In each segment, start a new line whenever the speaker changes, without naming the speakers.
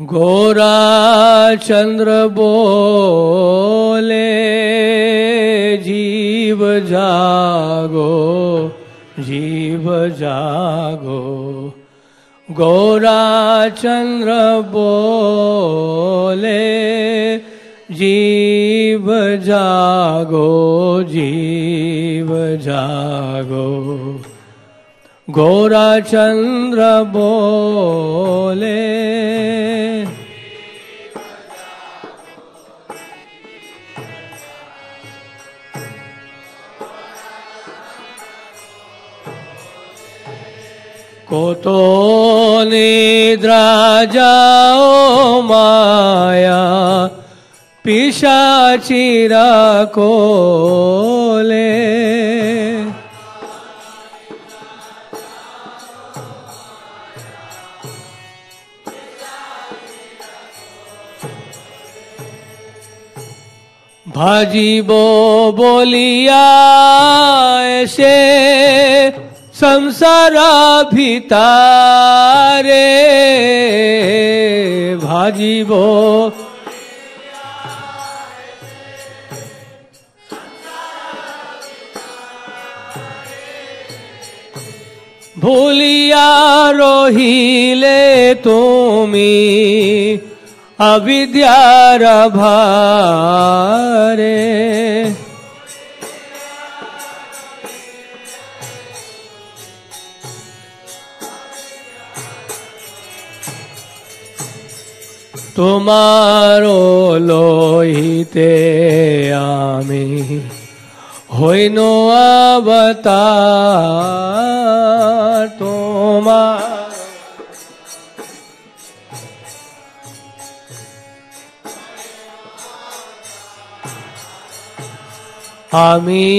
गोरा चंद्र बोले जीव जागो जीव जागो गोरा चंद्र बोले जीव जागो जीव जागो गोरा चंद्र बोले কত নিদ্রা যাও মায়া পিসাচিরা কোলে ভাজিব বলিয়া সে संसाराभितारे भाजीबो भूलिया रोहिले তুমি अविद्यार भारे তোমারো লোহিতে আমি হইন অবতার তোমার আমি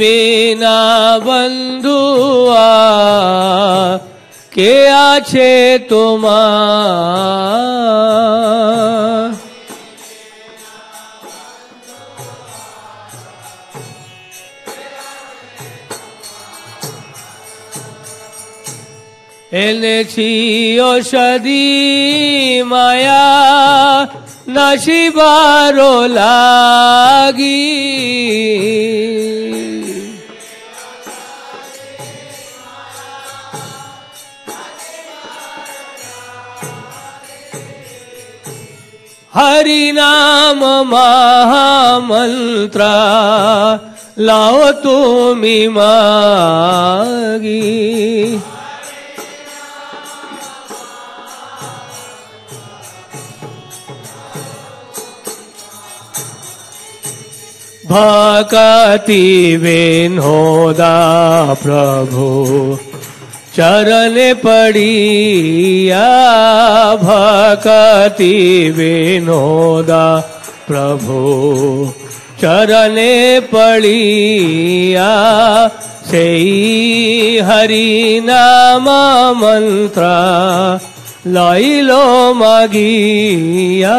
বিনা বন্ধুয়া কে আছে তোমার এনেছি ওষধি মায়া নাসিবার লাগি हरिनाम महामन्त्र लाओ लाव मागी मिमागी हरिनाम वेन्होदा प्रभु चरणे पडिया भकति विनोदा प्रभु चरने पडिया सै मन्त्र लिलो मगिया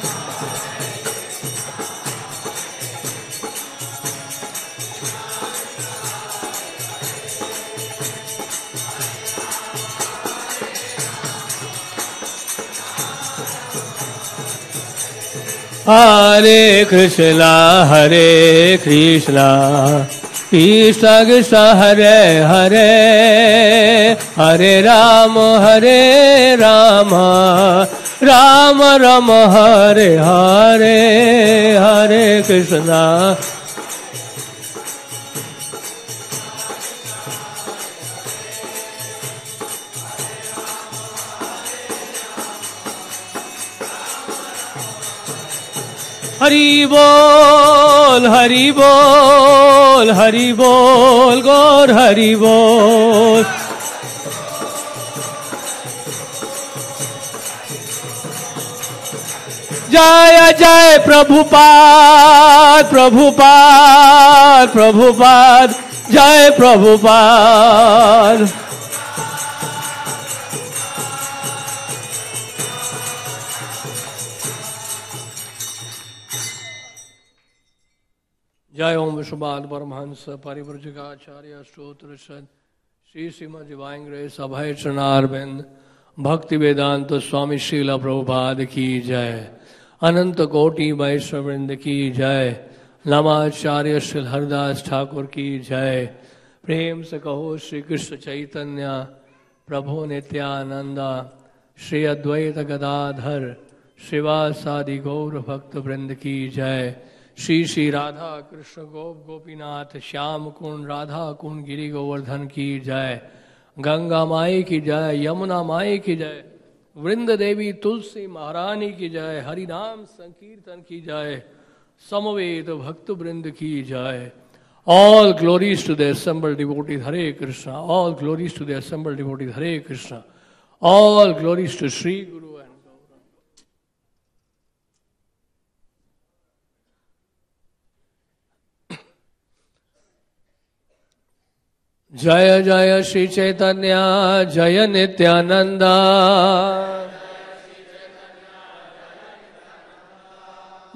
हरे कृष्ण हरे कृष्ण क्षण कृष्ण हरे हरे हरे राम हरे राम राम रम हरे हरे हरे कृष्ण हरि बोल हरि बोल हरि बोल गौर हरि बोल जय जय प्रभुपाद प्रभुपाद प्रभुपाद जय प्रभुपाद
जय ओम विश्वपाद परमहंस परिव्रजिकाचार्य स्त्रोत्र श्री श्रीमद दिवांग्रेस अभय चरणारविंद भक्ति वेदांत स्वामी शीला प्रभुपाद की जय अनंत कोटि वैश्ववृंद की जय नमाचार्य श्री हरदास ठाकुर की जय प्रेम से कहो श्री कृष्ण चैतन्य प्रभु नित्यानंदा श्री अद्वैत गदाधर शिवासादि गौर भक्त वृंद की जय श्री श्री राधा कृष्ण गोप गोपीनाथ श्याम कुंड राधा कुंड गिरी गोवर्धन की जय गंगा माई की जय यमुना माई की जय वृंद देवी तुलसी महारानी की जय हरि संकीर्तन की जय समवेद भक्त वृंद की जय ऑल ग्लोरीज टू द डिबोटी Hare Krishna all glories to the assemble Hare Krishna all glories to Shri Guru जय जय श्री चैतन्य जय नित्यानंद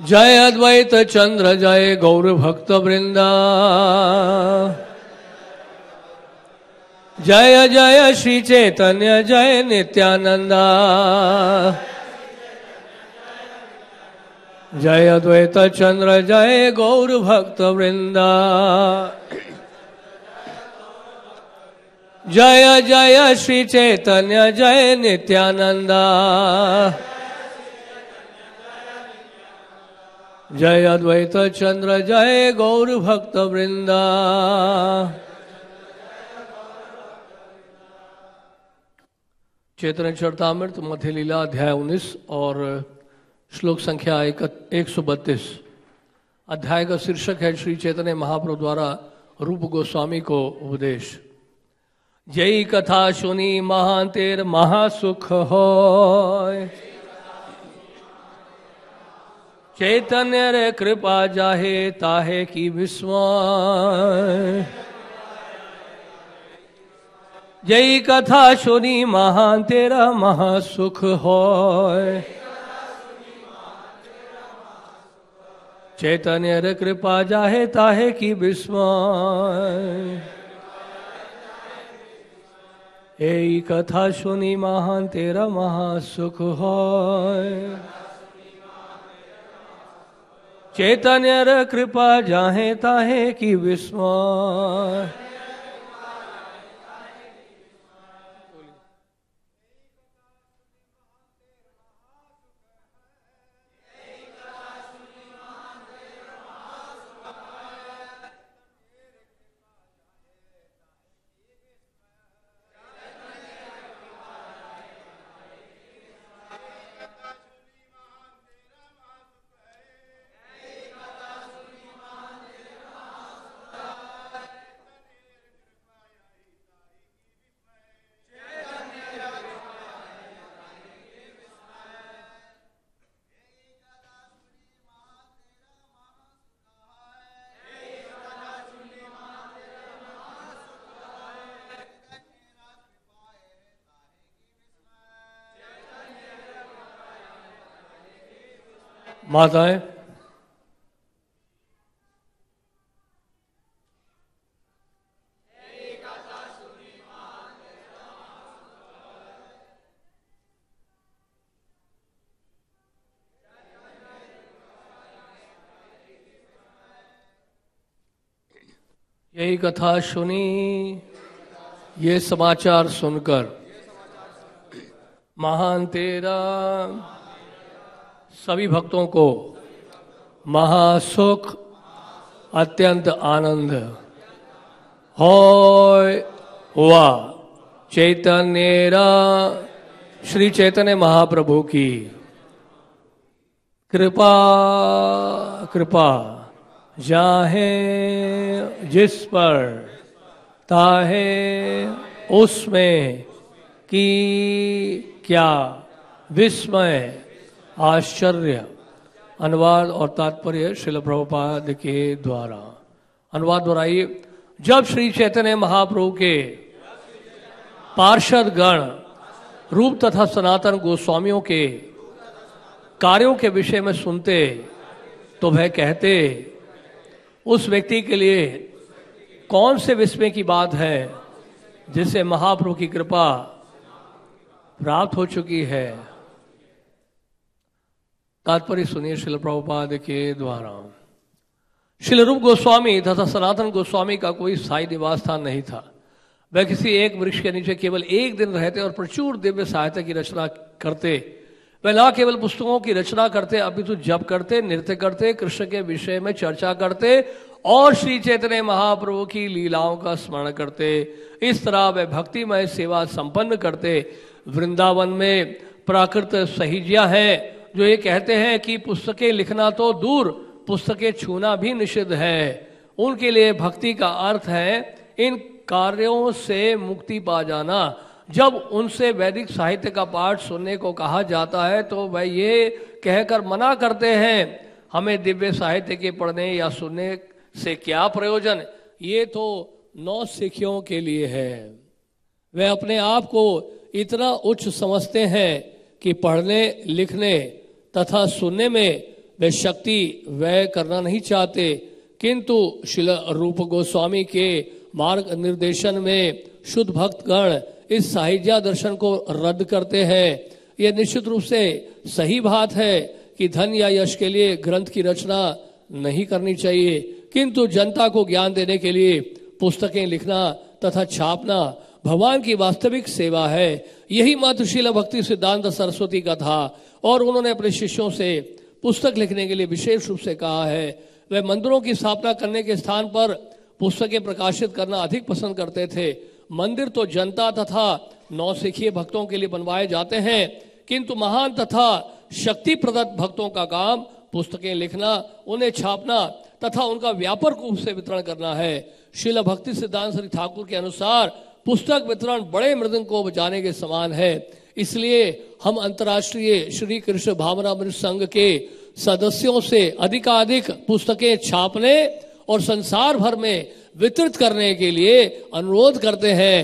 जय अद्वैत चंद्र जय गौर भक्त वृंदा जय जय श्री चैतन्य जय नित्यानंद जय अद्वैत चंद्र
जय गौर भक्त वृंदा जय जय श्री चैतन्य जय नित्यानंद
जय अद्वैत चंद्र जय गौर भक्त वृंदा चेतन चरतामृत मध्य लीला अध्याय उन्नीस और श्लोक संख्या एक सौ बत्तीस अध्याय का शीर्षक है श्री चैतन्य महाप्रभु द्वारा रूप गोस्वामी को उपदेश जय कथा सुनी महातेर महासुख हो चैतन्य रे कृपा जाहे ताहे की विस्वाय जय कथा सुनी महान तेरा महासुख हो चैतन्य रे कृपा जाहे ताहे की विस्वाय यही कथा सुनी महान तेरा महासुख
हो चैतन्य कृपा जाहे ताहे की विस्मय
माताएं यही कथा सुनी ये समाचार सुनकर महान तेरा सभी भक्तों को महासुख अत्यंत आनंद हो हुआ चैतन्यरा श्री चैतन्य महाप्रभु की कृपा कृपा जाहे जिस पर ताहे उसमें की क्या विस्मय आश्चर्य अनुवाद और तात्पर्य शिल प्रभुपाद के द्वारा अनुवाद दोहराइए जब श्री चैतन्य महाप्रभु के पार्षद गण रूप तथा सनातन गोस्वामियों के कार्यों के विषय में सुनते तो वह कहते उस व्यक्ति के लिए कौन से विस्मय की बात है जिसे महाप्रभु की कृपा प्राप्त हो चुकी है तात्पर्य सुनिए शिल प्रभुपाद के द्वारा शिल रूप गोस्वामी तथा सनातन गोस्वामी का कोई साई निवास स्थान नहीं था वह किसी एक वृक्ष के नीचे केवल एक दिन रहते और प्रचुर दिव्य सहायता की रचना करते वह न केवल पुस्तकों की रचना करते अपितु जप करते नृत्य करते कृष्ण के विषय में चर्चा करते और श्री चैतन्य महाप्रभु की लीलाओं का स्मरण करते इस तरह वे भक्तिमय सेवा संपन्न करते वृंदावन में प्राकृत सहिजिया है जो ये कहते हैं कि पुस्तकें लिखना तो दूर पुस्तकें छूना भी निषिद्ध है उनके लिए भक्ति का अर्थ है इन कार्यों से मुक्ति पा जाना जब उनसे वैदिक साहित्य का पाठ सुनने को कहा जाता है तो वह ये कहकर मना करते हैं हमें दिव्य साहित्य के पढ़ने या सुनने से क्या प्रयोजन ये तो नौ सिखियों के लिए है वह अपने आप को इतना उच्च समझते हैं कि पढ़ने लिखने तथा सुनने में वे शक्ति व्यय करना नहीं चाहते किंतु शिल रूप गोस्वामी के मार्ग निर्देशन में शुद्ध भक्तगण इस साहिज्या दर्शन को रद्द करते हैं यह निश्चित रूप से सही बात है कि धन या यश के लिए ग्रंथ की रचना नहीं करनी चाहिए किंतु जनता को ज्ञान देने के लिए पुस्तकें लिखना तथा छापना भगवान की वास्तविक सेवा है यही मत शिल भक्ति सिद्धांत सरस्वती का था और उन्होंने अपने शिष्यों से पुस्तक लिखने के लिए विशेष रूप से कहा है वह मंदिरों की स्थापना करने के स्थान पर पुस्तकें प्रकाशित करना अधिक पसंद करते थे मंदिर तो जनता तथा नौसिखीय भक्तों के लिए बनवाए जाते हैं किंतु महान तथा शक्ति प्रदत्त भक्तों का काम पुस्तकें लिखना उन्हें छापना तथा उनका व्यापक रूप से वितरण करना है शिल भक्ति सिद्धांत श्री ठाकुर के अनुसार पुस्तक वितरण बड़े मृदंग को बजाने के समान है इसलिए हम अंतर्राष्ट्रीय श्री कृष्ण भावनामृत संघ के सदस्यों से अधिकाधिक पुस्तकें छापने और संसार भर में वितरित करने के लिए अनुरोध करते हैं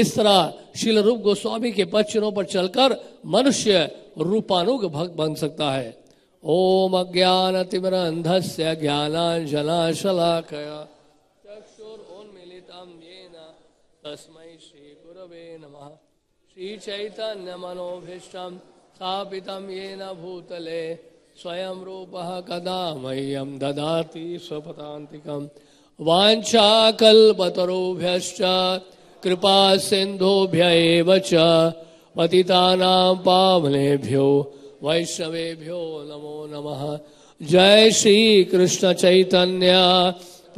इस तरह शिल रूप गोस्वामी के पचनों पर चलकर मनुष्य रूपानुग भक्त बन सकता है ओम अज्ञान तिमर अंधस्य ज्ञानांजना शलाकया
चक्षुर उन्मिलितम
येन श्रीचैतन्यमनोभीष्टं स्थापितं येन भूतले स्वयं रूपः कदा मह्यं ददाति स्वपदान्तिकं वाञ्छाकल्पतरुभ्यश्च कृपासिन्धुभ्य एव च पतितानां पावनेभ्यो वैष्णवेभ्यो नमो नमः जय चैतन्य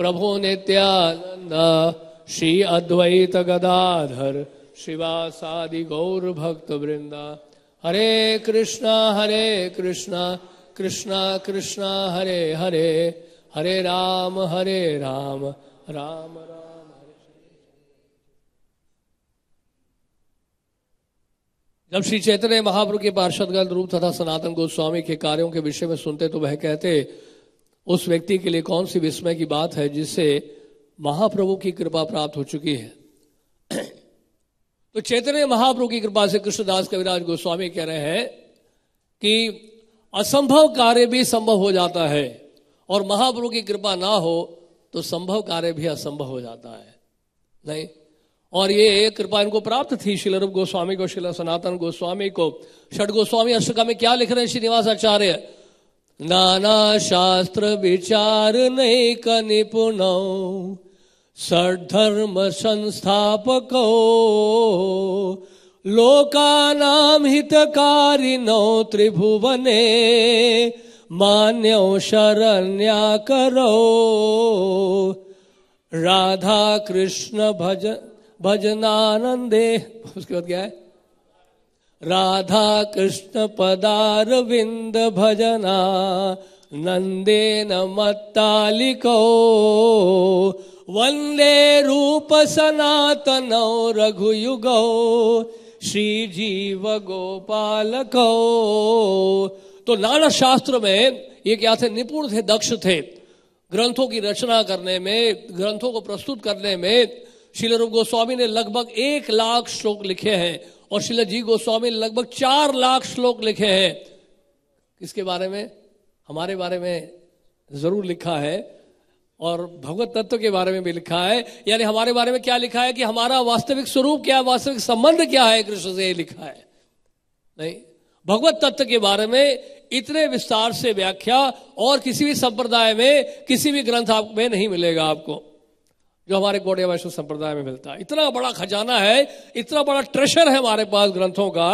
प्रभो नित्यानन्द श्री अद्वैत गदाधर शिवासादि गौर भक्त वृंदा हरे कृष्णा हरे कृष्णा कृष्णा कृष्णा हरे हरे हरे राम हरे राम राम राम हरे जब श्री चैतन्य महाप्रभु के पार्षदगण रूप तथा सनातन गोस्वामी के कार्यों के विषय में सुनते तो वह कहते उस व्यक्ति के लिए कौन सी विस्मय की बात है जिससे महाप्रभु की कृपा प्राप्त हो चुकी है तो चैतन्य महाप्रभु की कृपा से कृष्णदास कविराज गोस्वामी कह रहे हैं कि असंभव कार्य भी संभव हो जाता है और महाप्रभु की कृपा ना हो तो संभव कार्य भी असंभव हो जाता है नहीं और ये कृपा इनको प्राप्त थी शिलरूप गोस्वामी को शिला सनातन गोस्वामी को षठ गोस्वामी अष्टका में क्या लिख रहे हैं श्रीनिवास आचार्य नाना शास्त्र विचार
नहीं का निपुण सद्धर्म संस्थापको लोकानां हितकारिणो त्रिभुवने मान्यो शरण्या करो राधा कृष्ण भज
भजनानंदे उसके बाद क्या है राधा कृष्ण पदार विंद भजना नंदे न
मत्तालिको वंदे रूप रघुयुगो श्री जीव गोपाल
तो नाना शास्त्र में ये क्या थे निपुण थे दक्ष थे ग्रंथों की रचना करने में ग्रंथों को प्रस्तुत करने में शिल रूप गोस्वामी ने लगभग एक लाख श्लोक लिखे हैं और शिल जी गोस्वामी ने लगभग चार लाख श्लोक लिखे हैं इसके बारे में हमारे बारे में जरूर लिखा है और भगवत तत्व के बारे में भी लिखा है यानी हमारे बारे में क्या लिखा है कि हमारा वास्तविक स्वरूप क्या है वास्तविक संबंध क्या है कृष्ण से लिखा है नहीं भगवत तत्व के बारे में इतने विस्तार से व्याख्या और किसी भी संप्रदाय में किसी भी ग्रंथ आप में नहीं मिलेगा आपको जो हमारे गौड़े वैष्णव संप्रदाय में मिलता है इतना बड़ा खजाना है इतना बड़ा ट्रेशर है हमारे पास ग्रंथों का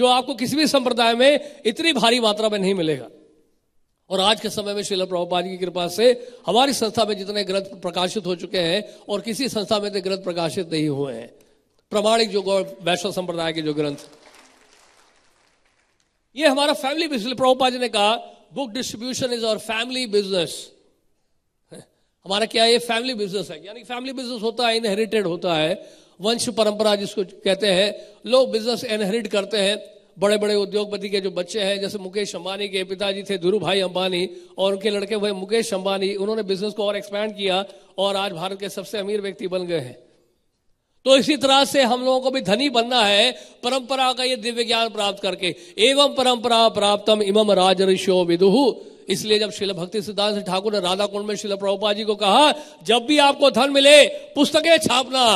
जो आपको किसी भी संप्रदाय में इतनी भारी मात्रा में नहीं मिलेगा और आज के समय में शिला प्रभुपाद की कृपा से हमारी संस्था में जितने ग्रंथ प्रकाशित हो चुके हैं और किसी संस्था में ग्रंथ प्रकाशित नहीं हुए हैं प्रमाणिक जो वैष्णव संप्रदाय के जो ग्रंथ ये हमारा फैमिली बिजनेस प्रभुपा जी ने कहा book distribution is our family business हमारा क्या ये फैमिली बिजनेस है यानी फैमिली बिजनेस होता है इनहेरिटेड होता है वंश परंपरा जिसको कहते हैं लोग बिजनेस इनहेरिट करते हैं बड़े बड़े उद्योगपति के जो बच्चे हैं जैसे मुकेश अंबानी के पिताजी थे धुरु भाई अंबानी और उनके लड़के हुए मुकेश अंबानी उन्होंने बिजनेस को और एक्सपैंड किया और आज भारत के सबसे अमीर व्यक्ति बन गए हैं तो इसी तरह से हम लोगों को भी धनी बनना है परंपरा का ये दिव्य ज्ञान प्राप्त करके एवं परंपरा प्राप्तम इमम राज विदुहु इसलिए जब शिल भक्ति सिद्धांत ठाकुर ने राधा कुंड में शिल प्रभुपा जी को कहा जब भी आपको धन मिले पुस्तकें छापना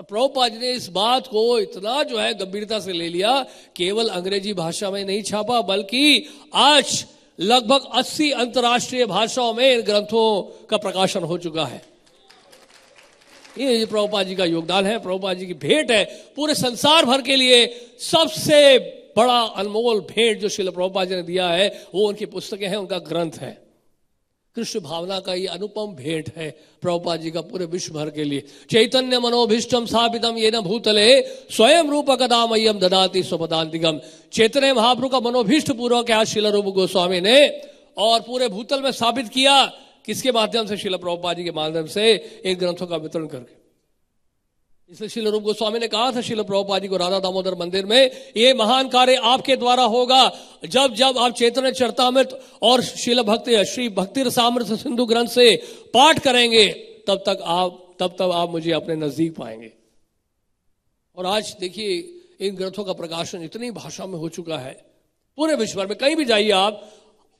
और प्रभुपाद ने इस बात को इतना जो है गंभीरता से ले लिया केवल अंग्रेजी भाषा में नहीं छापा बल्कि आज लगभग 80 अंतर्राष्ट्रीय भाषाओं में इन ग्रंथों का प्रकाशन हो चुका है ये प्रभुपाद जी का योगदान है प्रभुपाद जी की भेंट है पूरे संसार भर के लिए सबसे बड़ा अनमोल भेंट जो शिल प्रभुपाद जी ने दिया है वो उनकी पुस्तकें हैं उनका ग्रंथ है कृष्ण भावना का ये अनुपम भेंट है प्रभुपा जी का पूरे विश्व भर के लिए चैतन्य मनोभिष्टम स्थापितम ये न भूतले स्वयं रूप कदाम अयम ददाती स्वपदांतिगम चैतन्य महाप्रु का मनोभिष्ट पूर्वक आज शिल रूप गोस्वामी ने और पूरे भूतल में साबित किया किसके माध्यम से शिला प्रभुपा जी के माध्यम से इन ग्रंथों का वितरण करके इसलिए शिल रूप गोस्वामी ने कहा था शिल प्रभुपा जी को राधा दामोदर मंदिर में ये महान कार्य आपके द्वारा होगा जब जब आप चैतन्य चरतामृत और शिल भक्ति श्री भक्ति सामर्थ सिंधु ग्रंथ से पाठ करेंगे तब तक आप तब तब आप मुझे अपने नजदीक पाएंगे और आज देखिए इन ग्रंथों का प्रकाशन इतनी भाषा में हो चुका है पूरे विश्व में कहीं भी जाइए आप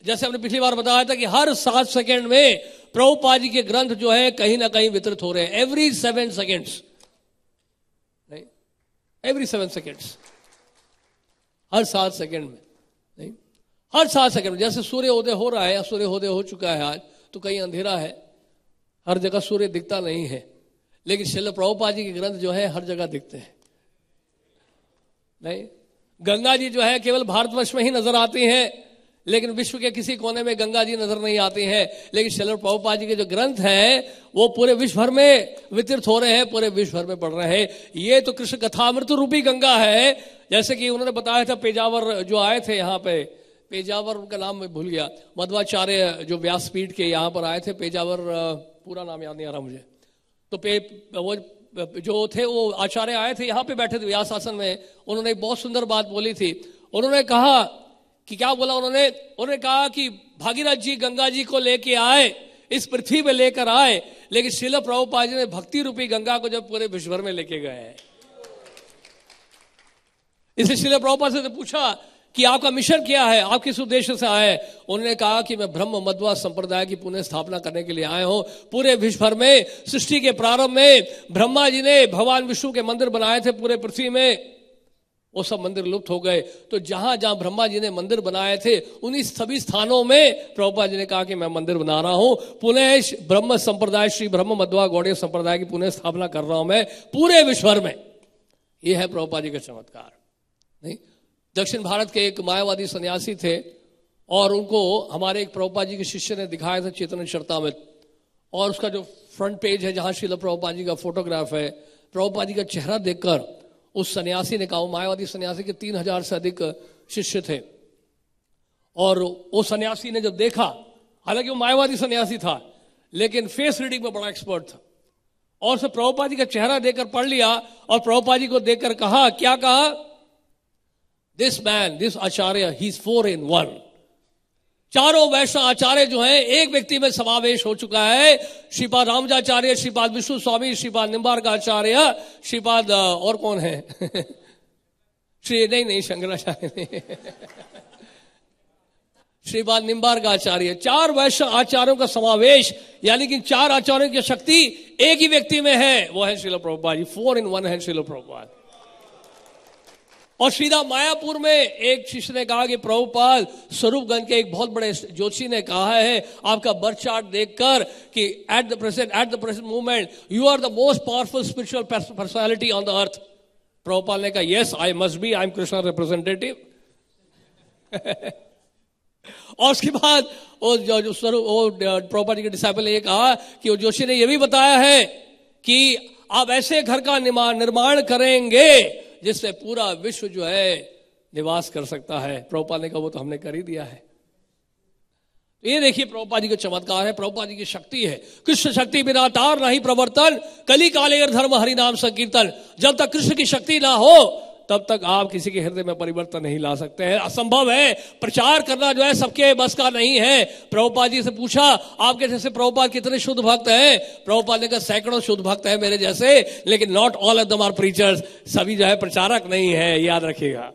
जैसे हमने पिछली बार बताया था कि हर सात सेकेंड में प्रभुपा जी के ग्रंथ जो है कहीं ना कहीं वितरित हो रहे हैं every seven seconds every seven seconds हर सात सेकेंड में नहीं हर सात सेकेंड में जैसे सूर्योदय हो रहा है या सूर्योदय हो चुका है आज तो कहीं अंधेरा है हर जगह सूर्य दिखता नहीं है लेकिन शिल प्रभुपा जी के ग्रंथ जो है हर जगह दिखते हैं नहीं गंगा जी जो है केवल भारतवर्ष में ही नजर आती हैं लेकिन विश्व के किसी कोने में गंगा जी नजर नहीं आते हैं लेकिन शैल पहुपा जी के जो ग्रंथ हैं वो पूरे विश्व भर में वितरित हो रहे हैं पूरे विश्व भर में पढ़ रहे हैं ये तो कृष्ण कथामृत रूपी गंगा है जैसे कि उन्होंने बताया था पेजावर जो आए थे यहाँ पे पेजावर उनका नाम भूल गया मध्वाचार्य जो व्यासपीठ के यहाँ पर आए थे पेजावर पूरा नाम याद नहीं आ रहा मुझे तो पे वो जो थे वो आचार्य आए थे यहाँ पे बैठे थे व्यास आसन में उन्होंने बहुत सुंदर बात बोली थी उन्होंने कहा कि क्या बोला उन्होंने उन्होंने कहा कि भागीरथ जी गंगा जी को लेके आए इस पृथ्वी में लेकर आए लेकिन शिल प्रभुपा जी ने भक्ति रूपी गंगा को जब पूरे विश्व में लेके गए इसे शिल प्रभुपा से पूछा कि आपका मिशन क्या है आप किस उद्देश्य से आए उन्होंने कहा कि मैं ब्रह्म मध्वा संप्रदाय की पुनः स्थापना करने के लिए आए हूं पूरे विश्व भर में सृष्टि के प्रारंभ में ब्रह्मा जी ने भगवान विष्णु के मंदिर बनाए थे पूरे पृथ्वी में वो सब मंदिर लुप्त हो गए तो जहां जहां ब्रह्मा जी ने मंदिर बनाए थे उन्हीं सभी स्थानों में प्रभुपा जी ने कहा कि मैं मंदिर बना रहा हूं पुणे ब्रह्म संप्रदाय श्री ब्रह्म मध्वा गौड़ी संप्रदाय की पुनः स्थापना कर रहा हूं मैं पूरे विश्वभर में यह है प्रभुपा जी का चमत्कार नहीं दक्षिण भारत के एक मायावादी सन्यासी थे और उनको हमारे एक प्रभुपा जी के शिष्य ने दिखाया था चेतन में और उसका जो फ्रंट पेज है जहां शिल प्रभुपा जी का फोटोग्राफ है प्रभुपा जी का चेहरा देखकर उस सन्यासी ने कहा मायावादी सन्यासी के तीन हजार से अधिक शिष्य थे और वो सन्यासी ने जब देखा हालांकि वो मायावादी सन्यासी था लेकिन फेस रीडिंग में बड़ा एक्सपर्ट था और से प्रभुपा जी का चेहरा देखकर पढ़ लिया और प्रभुपा जी को देखकर कहा क्या कहा this man this acharya he is four in one चारों वैष्णव आचार्य जो हैं एक व्यक्ति में समावेश हो चुका है श्रीपाद रामजाचार्य श्रीपाद विष्णु स्वामी श्रीपाद का आचार्य श्रीपाद और कौन है श्री नहीं नहीं शंकराचार्य श्रीपाद निम्बार का आचार्य चार वैश्य आचार्यों का समावेश यानी कि चार आचार्यों की शक्ति एक ही व्यक्ति में है वो है Srila Prabhupada four in one है श्रीलो प्रभुपाद और सीधा मायापुर में एक शिष्य ने कहा कि प्रभुपाल स्वरूपगंज के एक बहुत बड़े जोशी ने कहा है आपका बर्थ चार्ट देखकर कि at the present at the present moment you are the most powerful spiritual personality on the earth Prabhupada ने कहा yes I must be I am Krishna representative और उसके बाद वो जो, जो स्वरूप वो के डिसाइपल ने कहा कि वो जोशी ने यह भी बताया है कि आप ऐसे घर का निर्माण करेंगे जिससे पूरा विश्व जो है निवास कर सकता है प्रभुपा ने कहा वो तो हमने कर ही दिया है तो ये देखिए प्रभुपा जी का चमत्कार है प्रभुपा जी की शक्ति है कृष्ण शक्ति बिना तार नहीं प्रवर्तन कली काले धर्म हरि नाम संकीर्तन जब तक कृष्ण की शक्ति ना हो तब तक आप किसी के हृदय में परिवर्तन नहीं ला सकते हैं असंभव है प्रचार करना जो है सबके बस का नहीं है प्रभुपाद जी से पूछा आपके जैसे प्रभुपा कितने शुद्ध भक्त हैं प्रभुपाद ने कहा सैकड़ों शुद्ध भक्त हैं मेरे जैसे लेकिन not all at them are preachers सभी जो है प्रचारक नहीं है याद रखिएगा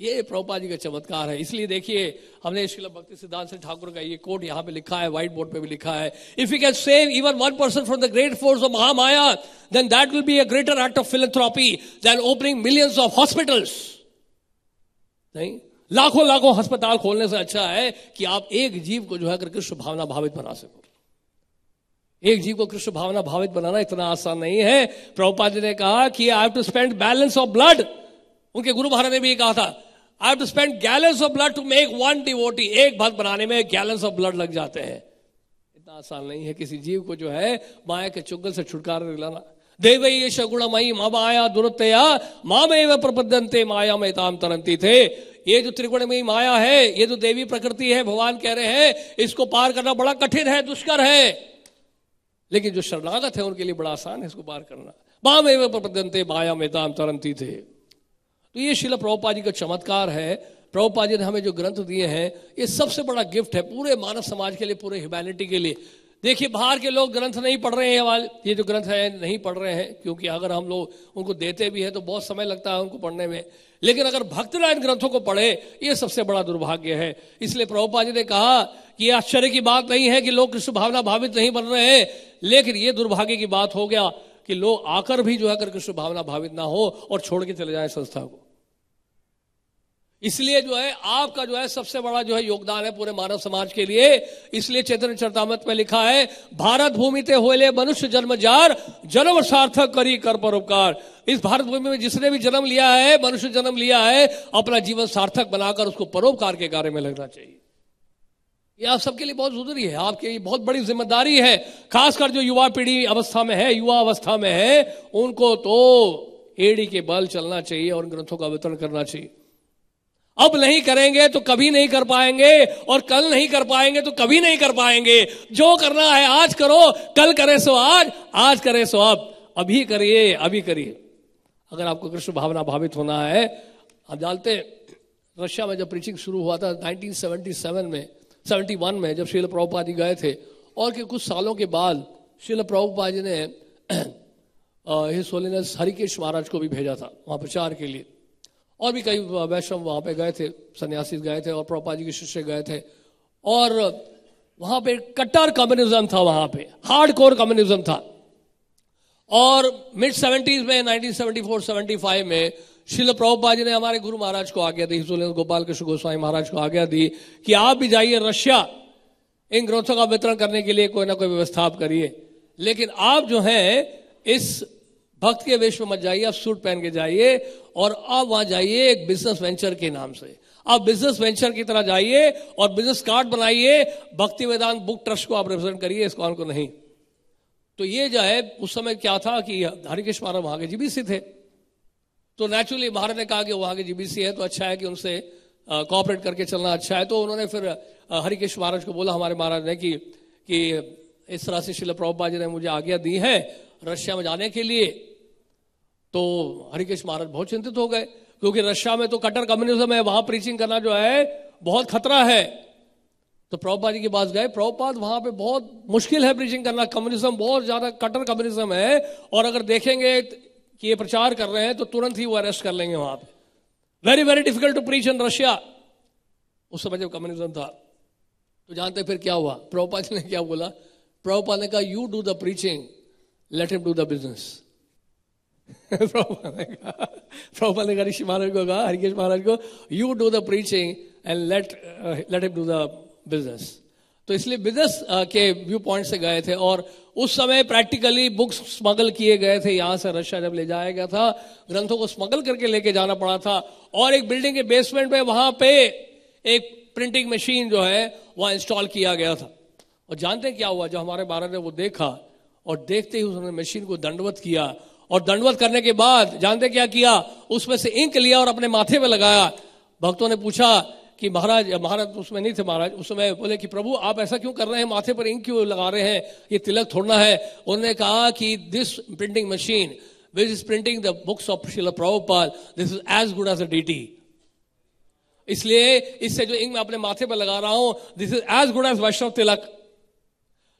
ये प्रभुपा जी का चमत्कार है इसलिए देखिए हमने शिला भक्ति सिद्धांत सिंह ठाकुर का ये कोट यहाँ पे लिखा है व्हाइट बोर्ड पे भी लिखा है if you can save even one person from the great force of Mahamaya then that will be a greater act of philanthropy than opening millions of hospitals नहीं लाखों लाखों अस्पताल खोलने से अच्छा है कि आप एक जीव को जो है अगर कृष्ण भावना भावित बना सको एक जीव को कृष्ण भावना भावित बनाना इतना आसान नहीं है प्रभुपा जी ने कहा कि I have to spend gallons of blood उनके गुरु महाराज ने भी कहा था I to spend gallons of blood to make one devotee एक भक्त बनाने में गैलेंस ऑफ ब्लड लग जाते हैं इतना आसान नहीं है किसी जीव को जो है माया के चुगल से छुटकारा दिलाना देव ये मा माया दुरतया व प्रबद्धनते माया में ताम तरंती थे ये जो त्रिगुणमयी माया है ये जो देवी प्रकृति है भगवान कह रहे हैं इसको पार करना बड़ा कठिन है दुष्कर है लेकिन जो शरणागत है उनके लिए बड़ा आसान है इसको पार करना व प्रबद्धनते माया में ताम तरंती थे तो ये शिला प्रभुपा जी का चमत्कार है प्रभुपा जी ने हमें जो ग्रंथ दिए हैं ये सबसे बड़ा गिफ्ट है पूरे मानव समाज के लिए पूरे ह्यूमैनिटी के लिए देखिए बाहर के लोग ग्रंथ नहीं पढ़ रहे हैं वाले ये जो ग्रंथ है नहीं पढ़ रहे हैं क्योंकि अगर हम लोग उनको देते भी हैं तो बहुत समय लगता है उनको पढ़ने में लेकिन अगर भक्तरायण ग्रंथों को पढ़े ये सबसे बड़ा दुर्भाग्य है इसलिए प्रभुपा जी ने कहा कि ये आश्चर्य की बात नहीं है कि लोग कृष्ण भावना भावित नहीं बन रहे हैं लेकिन ये दुर्भाग्य की बात हो गया कि लोग आकर भी जो है कृष्ण भावना भावित ना हो और छोड़ के चले जाए संस्था को इसलिए जो है आपका जो है सबसे बड़ा जो है योगदान है पूरे मानव समाज के लिए इसलिए चेतन चरतामत में लिखा है भारत भूमि ते हो मनुष्य जन्म जार जन्म सार्थक करी कर परोपकार इस भारत भूमि में जिसने भी जन्म लिया है मनुष्य जन्म लिया है अपना जीवन सार्थक बनाकर उसको परोपकार के कार्य में लगना चाहिए यह आप सबके लिए बहुत जरूरी है आपके लिए बहुत बड़ी जिम्मेदारी है खासकर जो युवा पीढ़ी अवस्था में है युवा अवस्था में है उनको तो एड़ी के बल चलना चाहिए और ग्रंथों का वितरण करना चाहिए अब नहीं करेंगे तो कभी नहीं कर पाएंगे और कल नहीं कर पाएंगे तो कभी नहीं कर पाएंगे जो करना है आज करो कल करे सो आज आज करे सो अब अभी करिए अभी करिए अगर आपको कृष्ण भावना भावित होना है आप जानते रशिया में जब प्रीचिंग शुरू हुआ था 1977 में 71 में जब शिल प्रभुपा जी गए थे और के कुछ सालों के बाद शिल प्रभुपा जी ने हरिकेश महाराज को भी भेजा था वहां प्रचार के लिए और भी कई वैष्णव वहां पे गए थे सन्यासी गए थे और प्रोपा जी के शिष्य गए थे और वहां पे कट्टर कम्युनिज्म था वहां पे हार्ड कोर कम्युनिज्म था और मिड सेवेंटीज में 1974 75 में शिल प्रभुपा जी ने हमारे गुरु महाराज को आज्ञा दी गोपाल कृष्ण गोस्वामी महाराज को आज्ञा दी कि आप भी जाइए रशिया इन ग्रंथों का वितरण करने के लिए कोई ना कोई व्यवस्था आप करिए लेकिन आप जो है इस भक्त के वेश में मत जाइए आप सूट पहन के जाइए और आप वहां जाइए एक बिजनेस वेंचर के नाम से आप बिजनेस वेंचर की तरह जाइए और बिजनेस कार्ड बनाइए भक्ति वेदांत बुक ट्रस्ट को आप रिप्रेजेंट करिए इस कौन को नहीं तो ये जो है उस समय क्या था कि हरिकेश महाराज वहां के जीबीसी थे तो नेचुरली महाराज ने कहा कि वहां के जीबीसी है तो अच्छा है कि उनसे कॉपरेट करके चलना अच्छा है तो उन्होंने फिर हरिकेश महाराज को बोला हमारे महाराज ने कि कि इस तरह से शिल प्रभुपा जी ने मुझे आज्ञा दी है रशिया में जाने के लिए तो हरिकेश महाराज बहुत चिंतित हो गए क्योंकि रशिया में तो कट्टर कम्युनिज्म है वहां प्रीचिंग करना जो है बहुत खतरा है तो प्रभुपाद जी के पास गए प्रभुपाद वहां पे बहुत मुश्किल है प्रीचिंग करना कम्युनिज्म बहुत ज्यादा कट्टर कम्युनिज्म है और अगर देखेंगे कि ये प्रचार कर रहे हैं तो तुरंत ही वो अरेस्ट कर लेंगे वहां पे very very difficult to preach in Russia उस समय जब कम्युनिज्म था तो जानते फिर क्या हुआ प्रभुपाद ने क्या बोला प्रभुपाद ने कहा you do the preaching let him do the business Prabhupada ने कहा ऋषि महाराज को कहा हरिकेश महाराज को you do the preaching and let let him do the business तो इसलिए बिजनेस uh, के व्यू पॉइंट से गए थे और उस समय प्रैक्टिकली बुक्स स्मगल किए गए थे यहां से रशिया जब ले जाया गया था ग्रंथों को स्मगल करके लेके जाना पड़ा था और एक बिल्डिंग के बेसमेंट में वहां पे एक प्रिंटिंग मशीन जो है वहां इंस्टॉल किया गया था और जानते क्या हुआ जो हमारे बारे में वो देखा और देखते ही उसने मशीन को दंडवत किया और दंडवत करने के बाद जानते क्या किया उसमें से इंक लिया और अपने माथे में लगाया भक्तों ने पूछा कि महाराज महाराज तो उसमें नहीं थे महाराज उस समय बोले कि प्रभु आप ऐसा क्यों कर रहे हैं माथे पर इंक क्यों लगा रहे हैं ये तिलक थोड़ना है उन्होंने कहा कि this printing machine which is printing the books of Shrila Prabhupada this is as good as a deity इसलिए इससे जो इंक मैं अपने माथे पर लगा रहा हूं this is as good as Vaishnava tilak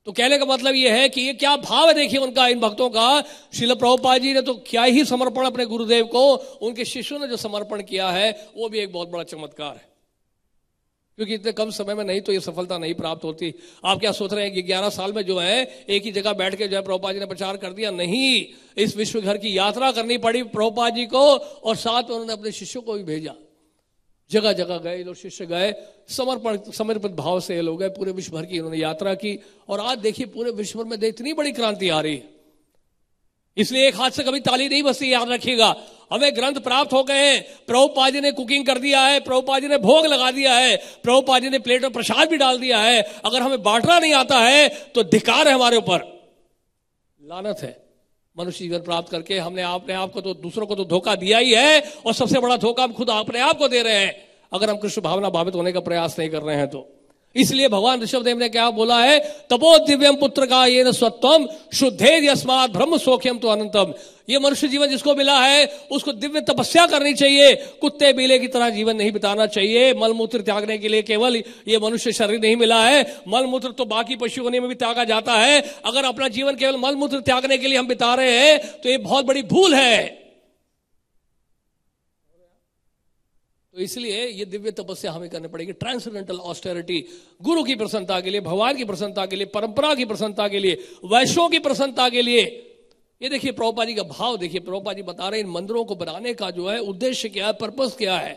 तो कहने का मतलब यह है कि ये क्या भाव है देखिए उनका इन भक्तों का शिल प्रभुपा जी ने तो क्या ही समर्पण अपने गुरुदेव को उनके शिष्य ने जो समर्पण किया है वो भी एक बहुत बड़ा चमत्कार है क्योंकि इतने कम समय में नहीं तो ये सफलता नहीं प्राप्त होती आप क्या सोच रहे हैं कि ग्यारह साल में जो है एक ही जगह बैठ के जो है प्रभुपा जी ने प्रचार कर दिया नहीं इस विश्व घर की यात्रा करनी पड़ी प्रभुपा जी को और साथ में उन्होंने अपने शिष्यों को भी भेजा जगह जगह गए लोग शिष्य गए समर्पण समर्पित भाव से ये लोग गए पूरे विश्व भर की इन्होंने यात्रा की और आज देखिए पूरे विश्व भर में इतनी बड़ी क्रांति आ रही है इसलिए एक हाथ से कभी ताली नहीं बसती याद रखिएगा हमें ग्रंथ प्राप्त हो गए हैं प्रभुपा जी ने कुकिंग कर दिया है प्रभुपा जी ने भोग लगा दिया है प्रभुपा जी ने प्लेट में प्रसाद भी डाल दिया है अगर हमें बांटना नहीं आता है तो धिकार है हमारे ऊपर लानत है मनुष्य जीवन प्राप्त करके हमने अपने आप को तो दूसरों को तो धोखा दिया ही है और सबसे बड़ा धोखा हम खुद अपने आप को दे रहे हैं अगर हम कृष्ण भावना भावित होने का प्रयास नहीं कर रहे हैं तो इसलिए भगवान ऋषभदेव ने क्या बोला है तपो दिव्यम पुत्र का ये न स्वत्वम शुद्धे यस्मात ब्रह्म सौख्यम तो अनंतम ये मनुष्य जीवन जिसको मिला है उसको दिव्य तपस्या करनी चाहिए कुत्ते बीले की तरह जीवन नहीं बिताना चाहिए मलमूत्र त्यागने के लिए केवल ये मनुष्य शरीर नहीं मिला है मलमूत्र तो बाकी पशु में भी त्यागा जाता है अगर अपना जीवन केवल मलमूत्र त्यागने के लिए हम बिता रहे हैं तो ये बहुत बड़ी भूल है तो इसलिए ये दिव्य तपस्या हमें करनी पड़ेगी ट्रांसडेंटल ऑस्टेरिटी गुरु की प्रसन्नता के लिए भगवान की प्रसन्नता के लिए परंपरा की प्रसन्नता के लिए वैश्यों की प्रसन्नता के लिए ये देखिए प्रभुपा जी का भाव देखिए प्रभुपा जी बता रहे हैं इन मंदिरों को बनाने का जो है उद्देश्य क्या है पर्पज क्या है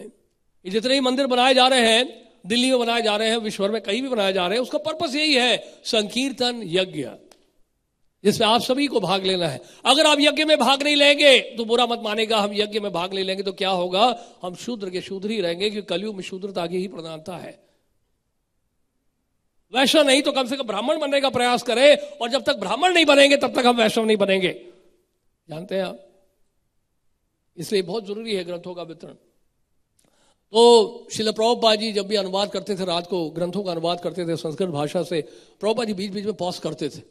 ये जितने ही मंदिर बनाए जा रहे हैं दिल्ली में बनाए जा रहे हैं विश्व में कहीं भी बनाए जा रहे हैं उसका पर्पज यही है संकीर्तन यज्ञ जिसमें आप सभी को भाग लेना है अगर आप यज्ञ में भाग नहीं लेंगे तो बुरा मत मानेगा हम यज्ञ में भाग ले लेंगे तो क्या होगा हम शूद्र के शूद्र ही रहेंगे क्योंकि कलयुग में शूद्रता की ही प्रधानता है वैश्व नहीं तो कम से कम ब्राह्मण बनने का प्रयास करें और जब तक ब्राह्मण नहीं बनेंगे तब तक हम वैश्व नहीं बनेंगे जानते हैं आप इसलिए बहुत जरूरी है ग्रंथों का वितरण तो शिल प्रभुपा जी जब भी अनुवाद करते थे रात को ग्रंथों का अनुवाद करते थे संस्कृत भाषा से प्रभुपा जी बीच बीच में पॉज करते थे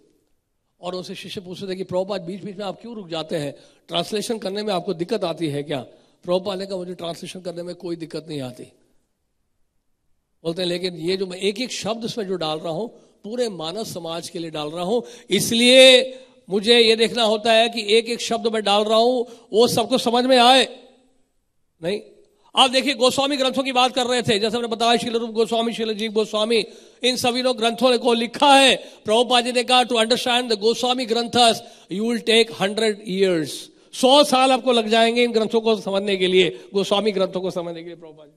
और उनसे शिष्य पूछते थे कि प्रभुपाद बीच बीच में आप क्यों रुक जाते हैं ट्रांसलेशन करने में आपको दिक्कत आती है क्या प्रभुपाद ने कहा मुझे ट्रांसलेशन करने में कोई दिक्कत नहीं आती बोलते हैं लेकिन ये जो मैं एक एक शब्द इसमें जो डाल रहा हूं पूरे मानव समाज के लिए डाल रहा हूं इसलिए मुझे ये देखना होता है कि एक एक शब्द मैं डाल रहा हूं वो सबको समझ में आए नहीं आप देखिए गोस्वामी ग्रंथों की बात कर रहे थे जैसे हमने बताया शिल रूप गोस्वामी शिलजी गोस्वामी इन सभी लोग ग्रंथों को लिखा है प्रभुपा जी ने कहा to understand the Goswami granthas you will take hundred years सौ साल आपको लग जाएंगे इन ग्रंथों को समझने के लिए गोस्वामी ग्रंथों को समझने के लिए प्रभुपा जी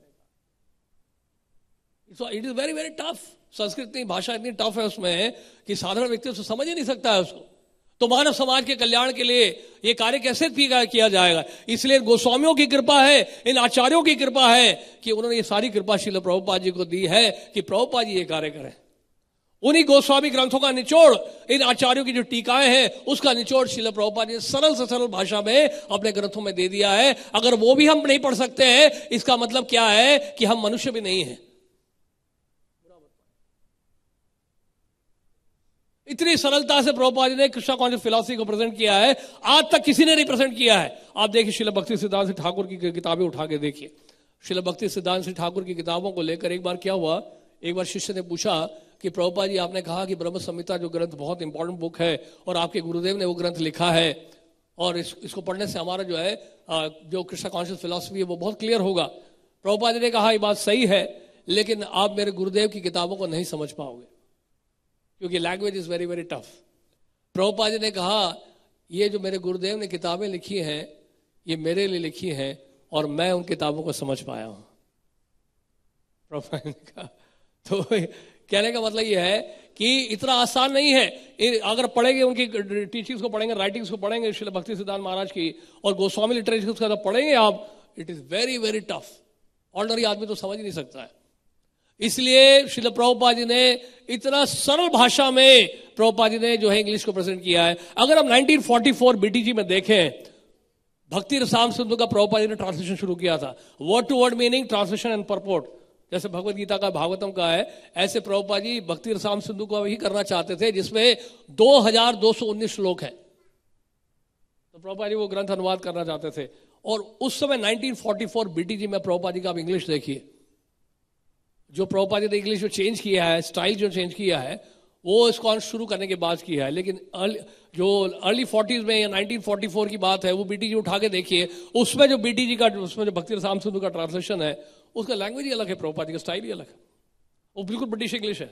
ने कहा it is very very tough Sanskrit की भाषा इतनी टफ है उसमें कि साधारण व्यक्ति उसको समझ ही नहीं सकता है उसको तो मानव समाज के कल्याण के लिए ये कार्य कैसे किया जाएगा इसलिए गोस्वामियों की कृपा है इन आचार्यों की कृपा है कि उन्होंने ये सारी कृपा शिल प्रभुपा जी को दी है कि प्रभुपा जी ये कार्य करें उन्हीं गोस्वामी ग्रंथों का निचोड़ इन आचार्यों की जो टीकाएं हैं उसका निचोड़ शिल प्रभुपा ने सरल से सरल भाषा में अपने ग्रंथों में दे दिया है अगर वो भी हम नहीं पढ़ सकते हैं इसका मतलब क्या है कि हम मनुष्य भी नहीं है इतनी सरलता से प्रभुपा जी ने कृष्णा कॉन्शियस फिलोसफी को प्रेजेंट किया है आज तक किसी ने रिप्रेजेंट किया है आप देखिए शिल भक्ति सिद्धांत सिंह ठाकुर की किताबें उठा के देखिए शिल भक्ति सिद्धांत सिंह ठाकुर की किताबों को लेकर एक बार क्या हुआ एक बार शिष्य ने पूछा कि प्रभुपा जी आपने कहा कि ब्रह्म संहिता जो ग्रंथ बहुत इंपॉर्टेंट बुक है और आपके गुरुदेव ने वो ग्रंथ लिखा है और इस, इसको पढ़ने से हमारा जो है जो कृष्णा कॉन्शियस फिलोसफी है वो बहुत क्लियर होगा प्रभुपा जी ने कहा ये बात सही है लेकिन आप मेरे गुरुदेव की किताबों को नहीं समझ पाओगे क्योंकि language is very very tough Prabhupada ji ने कहा ये जो मेरे गुरुदेव ने किताबें लिखी हैं ये मेरे लिए लिखी हैं और मैं उन किताबों को समझ पाया हूं प्रभुपा तो कहने का मतलब यह है कि इतना आसान नहीं है अगर पढ़ेंगे उनकी टीचिंग्स को पढ़ेंगे राइटिंग्स को पढ़ेंगे श्री भक्ति सिद्धांत महाराज की और गोस्वामी लिटरेचर तो पढ़ेंगे आप it is very very tough ordinary आदमी तो समझ नहीं सकता है इसलिए श्री प्रभुपा जी ने इतना सरल भाषा में प्रभुपा जी ने जो है इंग्लिश को प्रेजेंट किया है अगर हम 1944 बीटीजी में देखें भक्ति रसाम सिंधु का प्रभुपा जी ने ट्रांसलेशन शुरू किया था word to word meaning translation and purport जैसे भगवत गीता का भागवतम का है ऐसे प्रभुपा जी भक्ति रसाम सिंधु को ही करना चाहते थे जिसमें उन्नीस श्लोक है तो प्रभुपा जी वो ग्रंथ अनुवाद करना चाहते थे और उस समय 1944 बीटीजी में प्रभुपा जी का आप इंग्लिश देखिए जो प्रभुपाद ने इंग्लिश जो चेंज किया है स्टाइल जो चेंज किया है वो इसको शुरू करने के बाद किया है लेकिन जो अर्ली फोर्टीज में या 1944 की बात है वो बीटी जी उठा के देखिए उसमें जो बीटी जी का उसमें जो भक्ति राम सिंधु का ट्रांसलेशन है उसका लैंग्वेज ही अलग है प्रभुपाद जी का स्टाइल ही अलग है वो बिल्कुल ब्रिटिश इंग्लिश है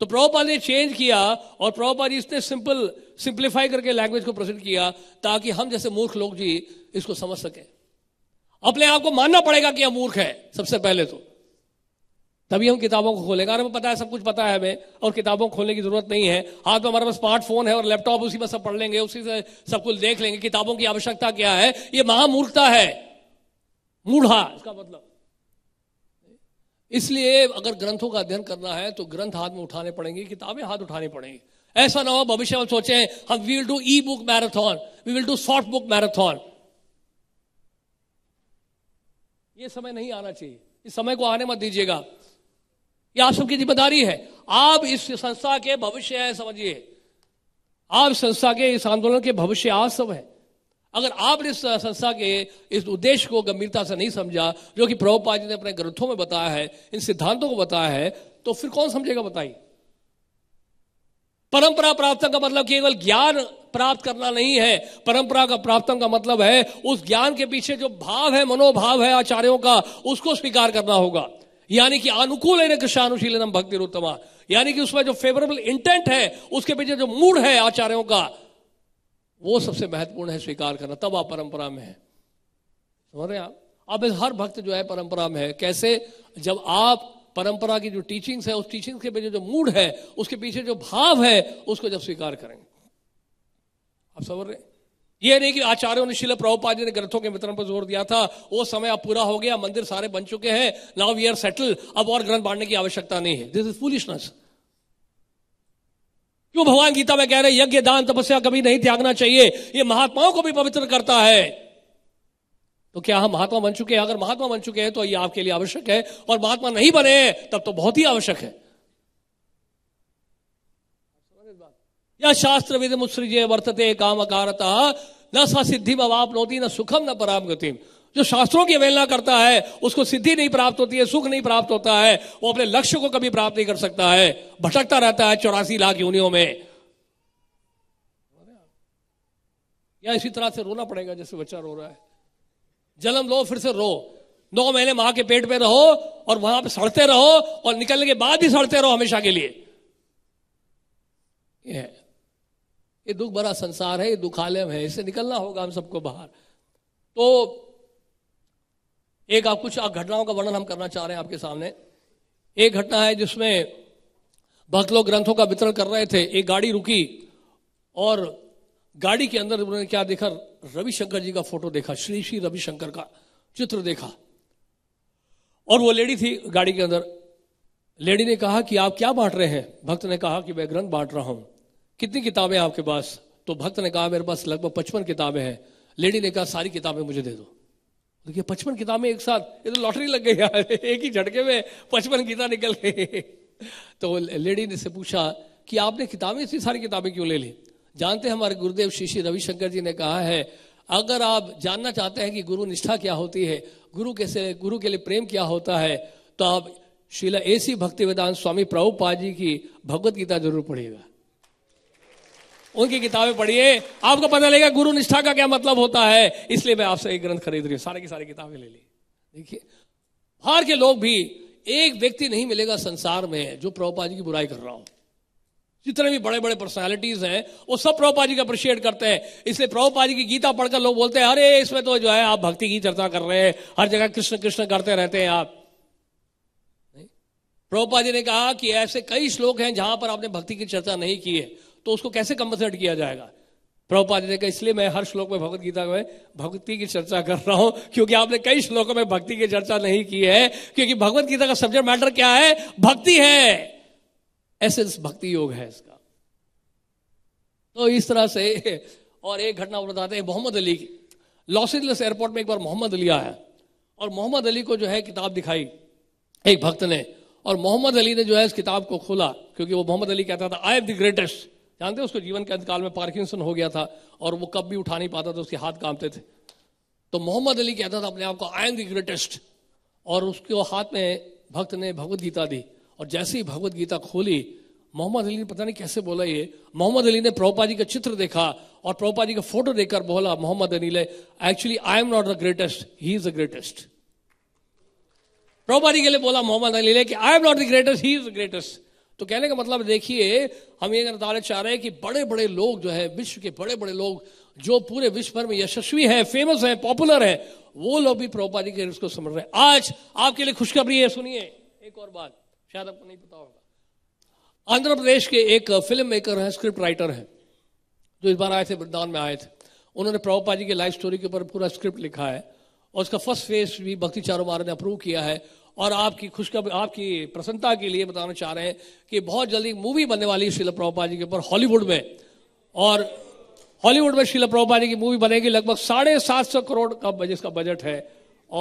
तो प्रभुपाद ने चेंज किया और प्रभुपाद जी इसने सिंपल सिंप्लीफाई करके लैंग्वेज को प्रेजेंट किया ताकि हम जैसे मूर्ख लोग जी इसको समझ सकें अपने आप को मानना पड़ेगा कि हम मूर्ख है सबसे पहले तो तभी हम किताबों को खोलेंगे और हमें पता है सब कुछ पता है हमें और किताबों को खोलने की जरूरत नहीं है हाथ में तो हमारे पास स्मार्टफोन है और लैपटॉप उसी में सब पढ़ लेंगे उसी से सब कुछ देख लेंगे किताबों की आवश्यकता क्या है ये महामूर्खता है मूढ़ा इसका मतलब इसलिए अगर ग्रंथों का अध्ययन करना है तो ग्रंथ हाथ में उठाने पड़ेंगे किताबें हाथ उठानी पड़ेंगी ऐसा ना हो भविष्य में सोचे हम we will do e book marathon we will do short book marathon ये समय नहीं आना चाहिए इस समय को आने मत दीजिएगा यह आप सबकी जिम्मेदारी है आप इस संस्था के भविष्य है समझिए आप संस्था के इस आंदोलन के भविष्य आप सब है अगर आप इस संस्था के इस उद्देश्य को गंभीरता से नहीं समझा जो कि प्रभुपाद जी ने अपने ग्रंथों में बताया है इन सिद्धांतों को बताया है तो फिर कौन समझेगा बताइए परंपरा प्राप्तन का मतलब केवल ज्ञान प्राप्त करना नहीं है परंपरा का प्राप्तन का मतलब है उस ज्ञान के पीछे जो भाव है मनोभाव है आचार्यों का उसको स्वीकार करना होगा यानी कि अनुकूल है कृषानुशीलनम भक्ति रोतमा यानी कि उसमें जो फेवरेबल इंटेंट है उसके पीछे जो मूड है आचार्यों का वो सबसे महत्वपूर्ण है स्वीकार करना तब आप परंपरा में है समझ रहे आप अब इस हर भक्त जो है परंपरा में है कैसे जब आप परंपरा की जो टीचिंग्स है उस टीचिंग्स के पीछे जो मूड है उसके पीछे जो भाव है उसको जब स्वीकार करेंगे आप समझ रहे हैं यह नहीं कि आचार्यों ने शिल प्रभुपाद जी ने ग्रंथों के वितरण पर जोर दिया था वो समय अब पूरा हो गया मंदिर सारे बन चुके हैं नाउ वी आर सेटल अब और ग्रंथ बांटने की आवश्यकता नहीं है दिस इज फुलिशनेस क्यों भगवान गीता में कह रहे यज्ञ दान तपस्या कभी नहीं त्यागना चाहिए ये महात्माओं को भी पवित्र करता है तो क्या हम महात्मा बन चुके हैं अगर महात्मा बन चुके हैं तो ये आपके लिए आवश्यक है और महात्मा नहीं बने तब तो बहुत ही आवश्यक है या शास्त्र विधि मुसृजय वर्तते काम अकारता न सिद्धि अवाप नौती न सुखम न पराम गतिम जो शास्त्रों की अवहेलना करता है उसको सिद्धि नहीं प्राप्त होती है सुख नहीं प्राप्त होता है वो अपने लक्ष्य को कभी प्राप्त नहीं कर सकता है भटकता रहता है चौरासी लाख योनियों में या इसी तरह से रोना पड़ेगा जैसे बच्चा रो रहा है जन्म लो फिर से रो नौ महीने मां के पेट में रहो और वहां पे सड़ते रहो और निकलने के बाद भी सड़ते रहो हमेशा के लिए ये है ये दुख भरा संसार है ये दुखालय है इससे निकलना होगा हम सबको बाहर तो एक आप कुछ घटनाओं का वर्णन हम करना चाह रहे हैं आपके सामने एक घटना है जिसमें भक्त लोग ग्रंथों का वितरण कर रहे थे एक गाड़ी रुकी और गाड़ी के अंदर उन्होंने क्या देखा रविशंकर जी का फोटो देखा श्री श्री रविशंकर का चित्र देखा और वो लेडी थी गाड़ी के अंदर लेडी ने कहा कि आप क्या बांट रहे हैं भक्त ने कहा कि मैं ग्रंथ बांट रहा हूं कितनी किताबें आपके पास तो भक्त ने कहा मेरे पास लगभग पचपन किताबें हैं लेडी ने कहा सारी किताबें मुझे दे दो देखिए तो पचपन किताबें एक साथ ये तो लॉटरी लग गई यार एक ही झटके में पचपन गीता निकल गई तो लेडी ने से पूछा कि आपने किताबें इतनी सारी किताबें क्यों ले ली जानते हैं हमारे गुरुदेव श्री श्री रविशंकर जी ने कहा है अगर आप जानना चाहते हैं कि गुरु निष्ठा क्या होती है गुरु कैसे गुरु के लिए प्रेम क्या होता है तो आप शिला ऐसी भक्ति वेदांत स्वामी प्रभुपाद जी की भगवत गीता जरूर पढ़ेगा उनकी किताबें पढ़िए आपको पता लगेगा गुरु निष्ठा का क्या मतलब होता है इसलिए मैं आपसे एक ग्रंथ खरीद रही हूँ सारे की सारी किताबें ले ली देखिए बाहर के लोग भी एक व्यक्ति नहीं मिलेगा संसार में जो प्रभुपा जी की बुराई कर रहा हो जितने भी बड़े बड़े पर्सनैलिटीज हैं वो सब प्रभुपा जी का अप्रिशिएट करते हैं इसलिए प्रभुपा जी की गीता पढ़कर लोग बोलते हैं अरे इसमें तो जो है आप भक्ति की चर्चा कर रहे हैं हर जगह कृष्ण कृष्ण करते रहते हैं आप प्रभुपा जी ने कहा कि ऐसे कई श्लोक हैं जहां पर आपने भक्ति की चर्चा नहीं की है तो उसको कैसे कंपनसेट किया जाएगा प्रभुपा जी ने कहा इसलिए मैं हर श्लोक में भगवत गीता में भक्ति की चर्चा कर रहा हूं क्योंकि आपने कई श्लोकों में भक्ति की चर्चा नहीं की है क्योंकि भगवत गीता का सब्जेक्ट मैटर क्या है भक्ति है एसेंस भक्ति योग है इसका तो इस तरह से और एक घटना और बताते हैं मोहम्मद अली की लॉस एंजलिस एयरपोर्ट में एक बार मोहम्मद अली आया और मोहम्मद अली को जो है किताब दिखाई एक भक्त ने और मोहम्मद अली ने जो है इस किताब को खोला क्योंकि वो मोहम्मद अली कहता था आई एम द ग्रेटेस्ट जानते हैं उसको जीवन के अंतकाल में पार्किंसन हो गया था और वो कब भी उठा नहीं पाता था उसके हाथ कांपते थे तो मोहम्मद अली कहता था अपने आप को आई एम द ग्रेटेस्ट और उसके हाथ में भक्त ने भगवत गीता दी और जैसे ही भगवत गीता खोली मोहम्मद अली ने पता नहीं कैसे बोला ये मोहम्मद अली ने प्रभुपा जी का चित्र देखा और प्रभुपा जी का फोटो देखकर बोला मोहम्मद अली ने actually I am not the greatest he is the greatest Prabhupada ji के लिए बोला मोहम्मद अली ने कि I am not the greatest he is the greatest तो कहने का मतलब देखिए हम ये बताना चाह रहे हैं कि बड़े बड़े लोग जो है विश्व के बड़े बड़े लोग जो पूरे विश्व भर में यशस्वी हैं फेमस हैं पॉपुलर हैं वो लोग भी प्रभुपा के को समझ रहे हैं आज आपके लिए खुशखबरी है सुनिए एक और बात शायद आपको नहीं पता होगा आंध्र प्रदेश के एक फिल्म मेकर है स्क्रिप्ट राइटर है जो इस बार आए थे वृद्धान में आए थे उन्होंने प्रभुपा जी की लाइफ स्टोरी के ऊपर पूरा स्क्रिप्ट लिखा है और उसका फर्स्ट फेज भी भक्ति चारोबार ने अप्रूव किया है और आपकी खुशखबरी आपकी प्रसन्नता के लिए बताना चाह रहे हैं कि बहुत जल्दी मूवी बनने वाली है शिला प्रभुपा जी के ऊपर हॉलीवुड में और हॉलीवुड में शिला प्रभुपा जी की मूवी बनेगी लगभग साढ़े सात सौ करोड़ का बजट का बजट है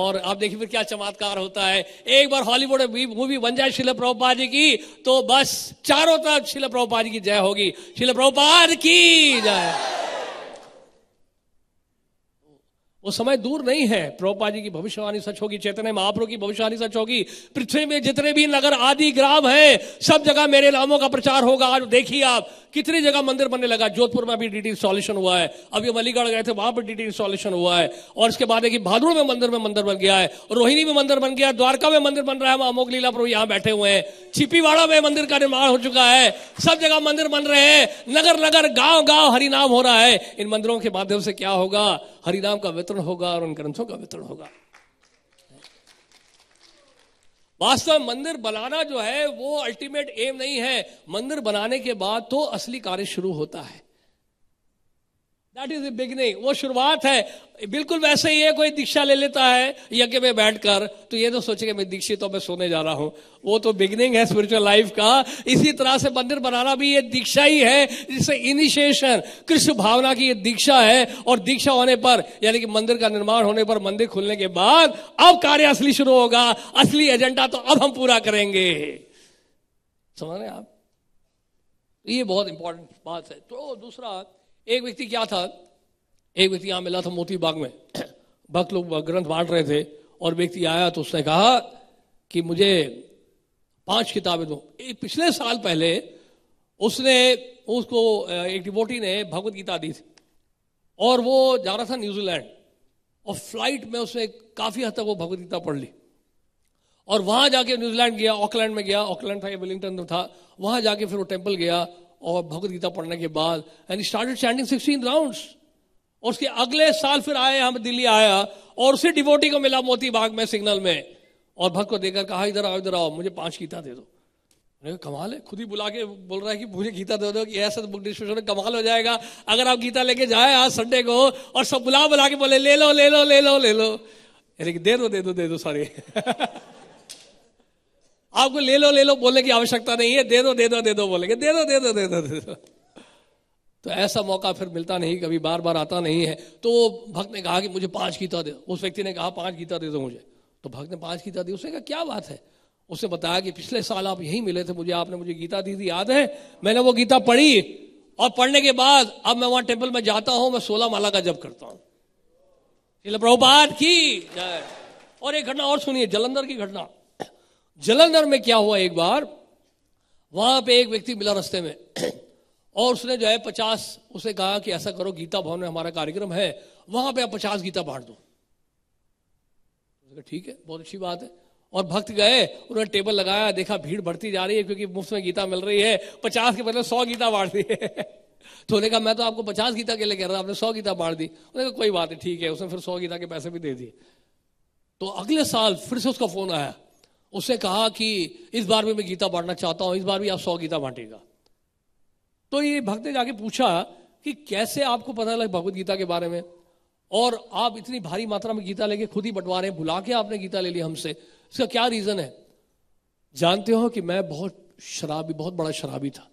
और आप देखिए फिर क्या चमत्कार होता है एक बार हॉलीवुड में मूवी बन जाए शिला प्रभुपा जी की तो बस चारों तरफ शिला प्रभुपा जी की जय होगी शिला प्रभुपाद की जय वो समय दूर नहीं है प्रोपा जी की भविष्यवाणी सच होगी चैतन्य महाप्रभु की भविष्यवाणी सच होगी पृथ्वी में जितने भी नगर आदि ग्राम है सब जगह मेरे नामों का प्रचार होगा आज देखिए आप कितनी जगह मंदिर बनने लगा जोधपुर में अभी डीटी इंस्टॉलेशन हुआ है अभी हम अलीगढ़ गए थे वहां पर डीटी इंस्टॉलेशन हुआ है और इसके बाद देखिए भादुड़ में मंदिर में मंदिर बन गया है रोहिणी में मंदिर बन गया है द्वारका में मंदिर बन रहा है वहां लीला प्रभु यहाँ बैठे हुए हैं छिपीवाड़ा में मंदिर का निर्माण हो चुका है सब जगह मंदिर बन रहे हैं नगर नगर गांव गांव हरिनाम हो रहा है इन मंदिरों के माध्यम से क्या होगा हरिनाम का वितरण होगा और उन ग्रंथों का वितरण होगा वास्तव मंदिर बनाना जो है वो अल्टीमेट एम नहीं है मंदिर बनाने के बाद तो असली कार्य शुरू होता है दैट इज बिगनिंग वो शुरुआत है बिल्कुल वैसे ही है कोई दीक्षा ले लेता है यज्ञ में बैठकर तो ये तो सोचेगा मैं दीक्षित तो मैं सोने जा रहा हूं वो तो बिगनिंग है स्पिरिचुअल लाइफ का इसी तरह से मंदिर बनाना भी ये दीक्षा ही है जिससे इनिशिएशन कृष्ण भावना की ये दीक्षा है और दीक्षा होने पर यानी कि मंदिर का निर्माण होने पर मंदिर खुलने के बाद अब कार्य असली शुरू होगा असली एजेंडा तो अब हम पूरा करेंगे समझ रहे आप ये बहुत इंपॉर्टेंट बात है तो दूसरा एक व्यक्ति क्या था एक व्यक्ति यहां मिला था मोती बाग में भक्त लोग ग्रंथ बांट रहे थे और व्यक्ति आया तो उसने कहा कि मुझे पांच किताबें दो एक पिछले साल पहले उसने उसको एक डिबोटी ने भगवत गीता दी थी और वो जा रहा था न्यूजीलैंड और फ्लाइट में उसने काफ़ी हद तक वो भगवत गीता पढ़ ली और वहां जाके न्यूजीलैंड गया ऑकलैंड में गया ऑकलैंड था या वेलिंगटन था वहां जाके फिर वो टेम्पल गया और भगवत गीता पढ़ने के बाद and started standing sixteen round और उसके अगले साल फिर आए हम दिल्ली आया और उसे डिवोटी को मिला मोती बाग में सिग्नल में और भक्त को देकर कहा इधर आओ इधर आओ मुझे पांच गीता दे दो कमाल है खुद ही बुला के बोल रहा है कि मुझे गीता दे दो कि ऐसा तो बुक डिस्ट्रीब्यूशन में कमाल हो जाएगा अगर आप गीता लेके जाए आज संडे को और सब बुला बुला के बोले ले लो ले लो ले लो ले लो लेकिन दे दो दे दो दे दो सॉरी आपको ले लो ले लो बोलने की आवश्यकता नहीं है दे दो दे दो दे दो बोलेंगे दे दो दे दो दे दो दे दो तो ऐसा मौका फिर मिलता नहीं कभी बार बार आता नहीं है तो वो भक्त ने कहा कि मुझे पांच गीता दे उस व्यक्ति ने कहा पांच गीता दे दो मुझे तो भक्त ने पांच गीता दी उसने कहा क्या बात है उसने बताया कि पिछले साल आप यही मिले थे मुझे आपने मुझे गीता दी थी याद है मैंने वो गीता पढ़ी और पढ़ने के बाद अब मैं वहां टेम्पल में जाता हूं मैं सोलह माला का जप करता हूं प्रभुपात की और एक घटना और सुनिए जलंधर की घटना जलंधर में क्या हुआ एक बार वहां पे एक व्यक्ति मिला रस्ते में और उसने जो है पचास उसे कहा कि ऐसा करो गीता भवन में हमारा कार्यक्रम है वहां पे आप पचास गीता बांट दो ठीक है बहुत अच्छी बात है और भक्त गए उन्होंने टेबल लगाया देखा भीड़ बढ़ती जा रही है क्योंकि मुफ्त में गीता मिल रही है पचास के बदले सौ गीता बांट दी है तो उन्होंने कहा मैं तो आपको पचास गीता के लिए कह रहा था आपने सौ गीता बांट दी उन्होंने कहा कोई बात है ठीक है उसने फिर सौ गीता के पैसे भी दे दिए तो अगले साल फिर से उसका फोन आया उसने कहा कि इस बार भी मैं गीता बांटना चाहता हूं इस बार भी आप सौ गीता बांटेगा तो ये भक्त ने जाके पूछा कि कैसे आपको पता लगे भगवत गीता के बारे में और आप इतनी भारी मात्रा में गीता लेके खुद ही बंटवा रहे हैं भुला के आपने गीता ले ली हमसे इसका क्या रीजन है जानते हो कि मैं बहुत शराबी बहुत बड़ा शराबी था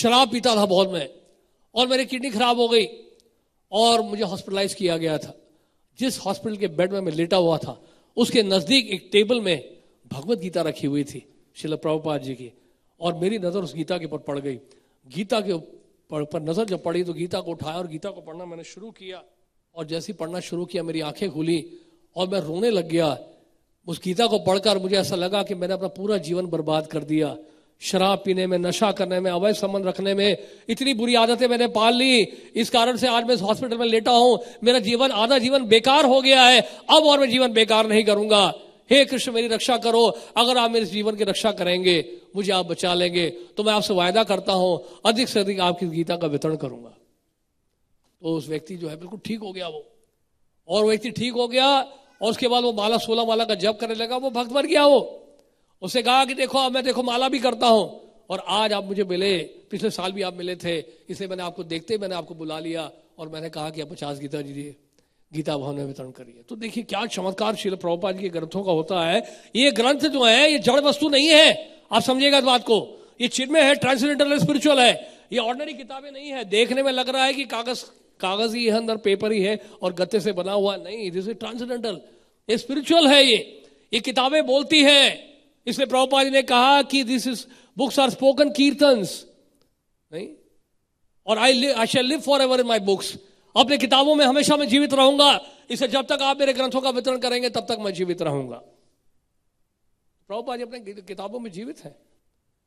शराब पीता था बहुत मैं और मेरी किडनी खराब हो गई और मुझे हॉस्पिटलाइज किया गया था जिस हॉस्पिटल के बेड में मैं लेटा हुआ था उसके नजदीक एक टेबल में भगवत गीता रखी हुई थी शिल प्रभुपाद जी की और मेरी नज़र उस गीता के ऊपर पड़ गई गीता के पर नज़र जब पड़ी तो गीता को उठाया और गीता को पढ़ना मैंने शुरू किया और जैसे पढ़ना शुरू किया मेरी आंखें खुली और मैं रोने लग गया उस गीता को पढ़कर मुझे ऐसा लगा कि मैंने अपना पूरा जीवन बर्बाद कर दिया शराब पीने में नशा करने में अवैध संबंध रखने में इतनी बुरी आदतें मैंने पाल ली इस कारण से आज मैं इस हॉस्पिटल में लेटा हूं मेरा जीवन आधा जीवन बेकार हो गया है अब और मैं जीवन बेकार नहीं करूंगा हे कृष्ण मेरी रक्षा करो अगर आप मेरे जीवन की रक्षा करेंगे मुझे आप बचा लेंगे तो मैं आपसे वायदा करता हूं अधिक से अधिक आपकी गीता का वितरण करूंगा तो उस व्यक्ति जो है बिल्कुल ठीक हो गया वो और व्यक्ति ठीक हो गया और उसके बाद वो माला सोलह माला का जप करने लगा वो भक्त भर गया वो उसने कहा कि देखो अब मैं देखो माला भी करता हूं और आज आप मुझे मिले पिछले साल भी आप मिले थे इसलिए मैंने आपको देखते ही मैंने आपको बुला लिया और मैंने कहा कि आप पचास गीता जी दिए गीता भवन में वितरण करिए तो देखिए क्या चमत्कार शील प्रभुपाद के ग्रंथों का होता है ये ग्रंथ जो है ये जड़ वस्तु नहीं है आप समझिएगा इस बात को ये चिन्मय है ट्रांसजेंडर स्पिरिचुअल है ये ऑर्डनरी किताबें नहीं है देखने में लग रहा है कि कागज कागज ही है अंदर पेपर ही है और गत्ते से बना हुआ नहीं दिस इज ट्रांसडेंटल ये स्पिरिचुअल है ये ये किताबें बोलती है इसलिए प्रभुपाद ने कहा कि this is books are spoken kirtan नहीं और I I shall live for ever in my books अपने किताबों में हमेशा मैं जीवित रहूंगा इसे जब तक आप मेरे ग्रंथों का वितरण करेंगे तब तक मैं जीवित रहूंगा प्रभुपा जी अपने किताबों में जीवित है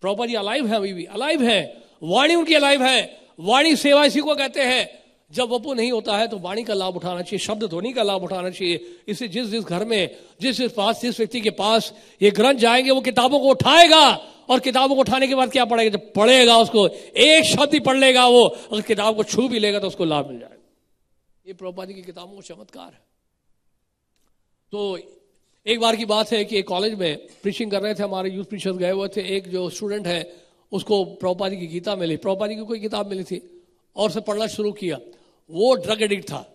प्रभुपा जी अलाइव है अभी भी अलाइव है वाणी उनकी अलाइव है वाणी सेवा इसी को कहते हैं जब वपो नहीं होता है तो वाणी का लाभ उठाना चाहिए शब्द ध्वनि का लाभ उठाना चाहिए इसे जिस जिस घर में जिस जिस पास जिस व्यक्ति के पास ये ग्रंथ जाएंगे वो किताबों को उठाएगा और किताबों को उठाने के बाद क्या पढ़ेगा जब पढ़ेगा उसको एक शब्द ही पढ़ लेगा वो अगर किताब को छू भी लेगा तो उसको लाभ मिल जाएगा ये प्रभुपा की किताबों का चमत्कार है तो एक बार की बात है कि एक कॉलेज में प्रीचिंग कर रहे थे हमारे यूथ प्रीचर्स गए हुए थे एक जो स्टूडेंट है उसको प्रभुपा की गीता मिली प्रभुपा की कोई किताब मिली थी और उसे पढ़ना शुरू किया वो ड्रग एडिक्ट था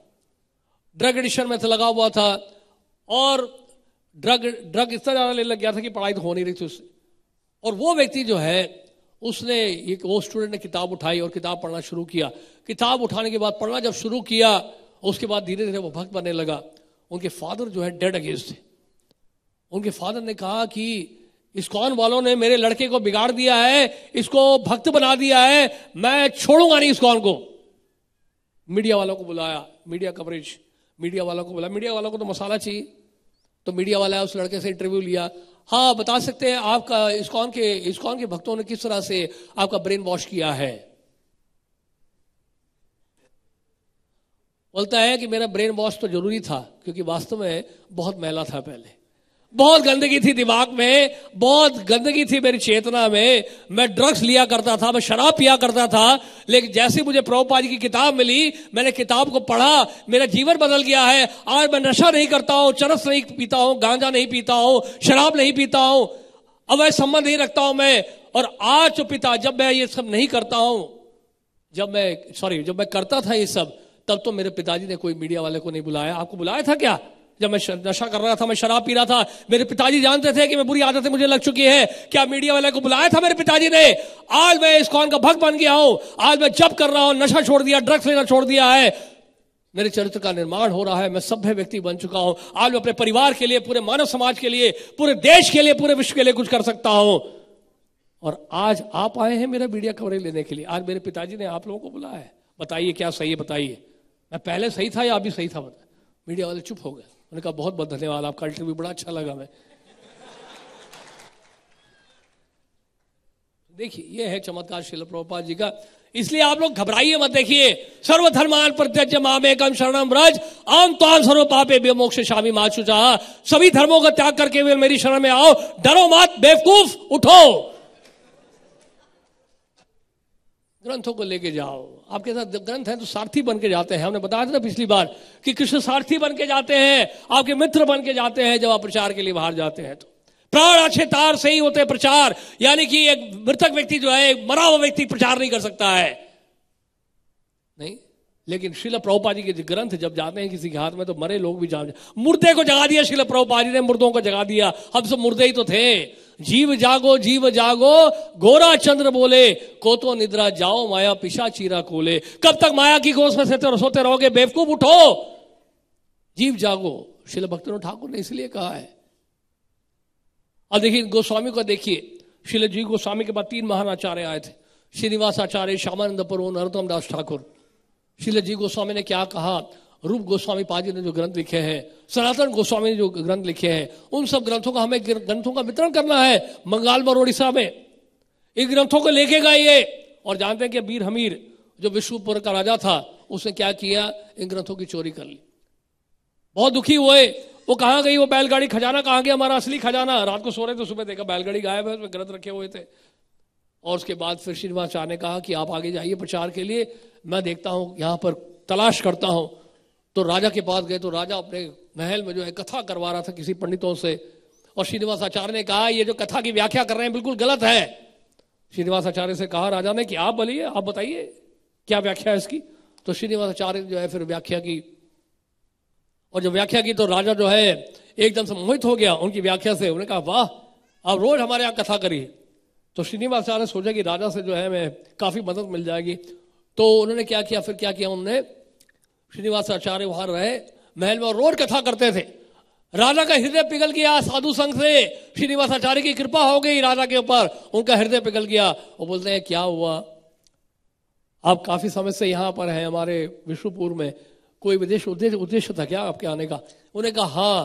ड्रग एडिक्शन में तो लगा हुआ था और ड्रग ड्रग इस ज़्यादा लेने लग गया था कि पढ़ाई तो हो नहीं रही थी उससे और वो व्यक्ति जो है उसने एक वो स्टूडेंट ने किताब उठाई और किताब पढ़ना शुरू किया किताब उठाने के बाद पढ़ना जब शुरू किया उसके बाद धीरे धीरे वो भक्त बनने लगा उनके फादर जो है डेड अगेंस्ट थे उनके फादर ने कहा कि इस्कॉन वालों ने मेरे लड़के को बिगाड़ दिया है इसको भक्त बना दिया है मैं छोड़ूंगा नहीं इस्कॉन को मीडिया वालों को बुलाया मीडिया कवरेज मीडिया वालों को बुलाया मीडिया वालों को तो मसाला चाहिए तो मीडिया वाला उस लड़के से इंटरव्यू लिया हाँ बता सकते हैं आपका इस्कॉन के इस्कॉन के भक्तों ने किस तरह से आपका ब्रेन वॉश किया है बोलता है कि मेरा ब्रेन वॉश तो जरूरी था क्योंकि वास्तव में बहुत मैला था पहले बहुत गंदगी थी दिमाग में बहुत गंदगी थी मेरी चेतना में मैं ड्रग्स लिया करता था मैं शराब पिया करता था लेकिन जैसे मुझे प्रभुपा जी की किताब मिली मैंने किताब को पढ़ा मेरा जीवन बदल गया है आज मैं नशा नहीं करता हूं चरस नहीं पीता हूं गांजा नहीं पीता हूं शराब नहीं पीता हूं अब वह संबंध नहीं रखता हूं मैं और आज तो पिता जब मैं ये सब नहीं करता हूं जब मैं सॉरी जब मैं करता था ये सब तब तो मेरे पिताजी ने कोई मीडिया वाले को नहीं बुलाया आपको बुलाया था क्या जब मैं नशा कर रहा था मैं शराब पी रहा था मेरे पिताजी जानते थे कि मैं बुरी आदतें मुझे लग चुकी है क्या मीडिया वाले को बुलाया था मेरे पिताजी ने आज मैं इस कौन का भक्त बन गया हूं आज मैं जब कर रहा हूं नशा छोड़ दिया ड्रग्स लेना छोड़ दिया है मेरे चरित्र का निर्माण हो रहा है मैं सभ्य व्यक्ति बन चुका हूं आज मैं अपने परिवार के लिए पूरे मानव समाज के लिए पूरे देश के लिए पूरे विश्व के लिए कुछ कर सकता हूं और आज आप आए हैं मेरा मीडिया कवरेज लेने के लिए आज मेरे पिताजी ने आप लोगों को बुलाया है बताइए क्या सही है बताइए मैं पहले सही था या अभी सही था मीडिया वाले चुप हो गए उन्होंने कहा बहुत बहुत धन्यवाद आपका इंटरव्यू बड़ा अच्छा लगा मैं देखिए ये है चमत्कार शिल प्रभुपाद जी का इसलिए आप लोग घबराइए मत देखिए सर्वधर्मान प्रत्यज मामेकम शरणम ब्रज आम तो आम सर्व पापे बेमोक्ष शामी माचू चाह सभी धर्मों का त्याग करके मेरी शरण में आओ डरो मत बेवकूफ उठो ग्रंथों को लेके जाओ आपके साथ ग्रंथ है तो सारथी बन के जाते हैं हमने बताया था ना पिछली बार कि कृष्ण सारथी बन के जाते हैं आपके मित्र बन के जाते हैं जब आप प्रचार के लिए बाहर जाते हैं तो प्राण अच्छे तार से ही होते प्रचार यानी कि एक मृतक व्यक्ति जो है मरा हुआ व्यक्ति प्रचार नहीं कर सकता है नहीं लेकिन शिला प्रभुपा जी के ग्रंथ जब जाते हैं किसी के हाथ में तो मरे लोग भी जान मुर्दे को जगा दिया शिला प्रभुपा जी ने मुर्दों को जगा दिया हम सब मुर्दे ही तो थे जीव जागो जीव जागो गोरा चंद्र बोले कोतो निद्रा जाओ माया पिशा चीरा कोले कब तक माया की कोस में सोते रहोगे बेवकूफ उठो जीव जागो शिल भक्त ठाकुर ने इसलिए कहा है अब देखिए गोस्वामी को देखिए शिल जी गोस्वामी के बाद तीन महान आचार्य आए थे श्रीनिवास आचार्य श्यामानंद पुरो नरोत्तम दास ठाकुर शिल जी गोस्वामी ने क्या कहा रूप गोस्वामी पाजी ने जो ग्रंथ लिखे हैं सनातन गोस्वामी ने जो ग्रंथ लिखे हैं उन सब ग्रंथों का हमें ग्रंथों का वितरण करना है बंगाल और उड़ीसा में इन ग्रंथों को लेके ये और जानते हैं कि बीर हमीर जो विश्वपुर का राजा था उसने क्या किया इन ग्रंथों की चोरी कर ली बहुत दुखी हुए वो कहा गई वो बैलगाड़ी खजाना कहाँ गया हमारा असली खजाना रात को सो रहे थे सुबह देखा बैलगाड़ी गायब है उसमें ग्रंथ रखे हुए थे और उसके बाद फिर श्रीनिवास शाह ने कहा कि आप आगे जाइए प्रचार के लिए मैं देखता हूँ यहाँ पर तलाश करता हूँ तो राजा के पास गए तो राजा अपने महल में जो है कथा करवा रहा था किसी पंडितों से और श्रीनिवास आचार्य ने कहा ये जो कथा की व्याख्या कर रहे हैं बिल्कुल गलत है श्रीनिवास आचार्य से कहा राजा ने कि आप बोलिए आप बताइए क्या व्याख्या है इसकी तो श्रीनिवास आचार्य जो है फिर व्याख्या की और जब व्याख्या की तो राजा जो है एकदम से मोहित हो गया उनकी व्याख्या से उन्होंने कहा वाह आप रोज हमारे यहाँ कथा करिए तो श्रीनिवासाचार्य ने सोचा कि राजा से जो है मैं काफ़ी मदद मिल जाएगी तो उन्होंने क्या किया फिर क्या किया उन्होंने श्रीनिवास आचार्य वहां रहे महल में रोज कथा करते थे राजा का हृदय पिघल गया साधु संघ से श्रीनिवास आचार्य की कृपा हो गई राजा के ऊपर उनका हृदय पिघल गया वो बोलते हैं क्या हुआ आप काफी समय से यहां पर हैं हमारे विष्णुपुर में कोई विदेश उद्देश्य उद्देश्य था क्या आपके आने का उन्हें कहा हाँ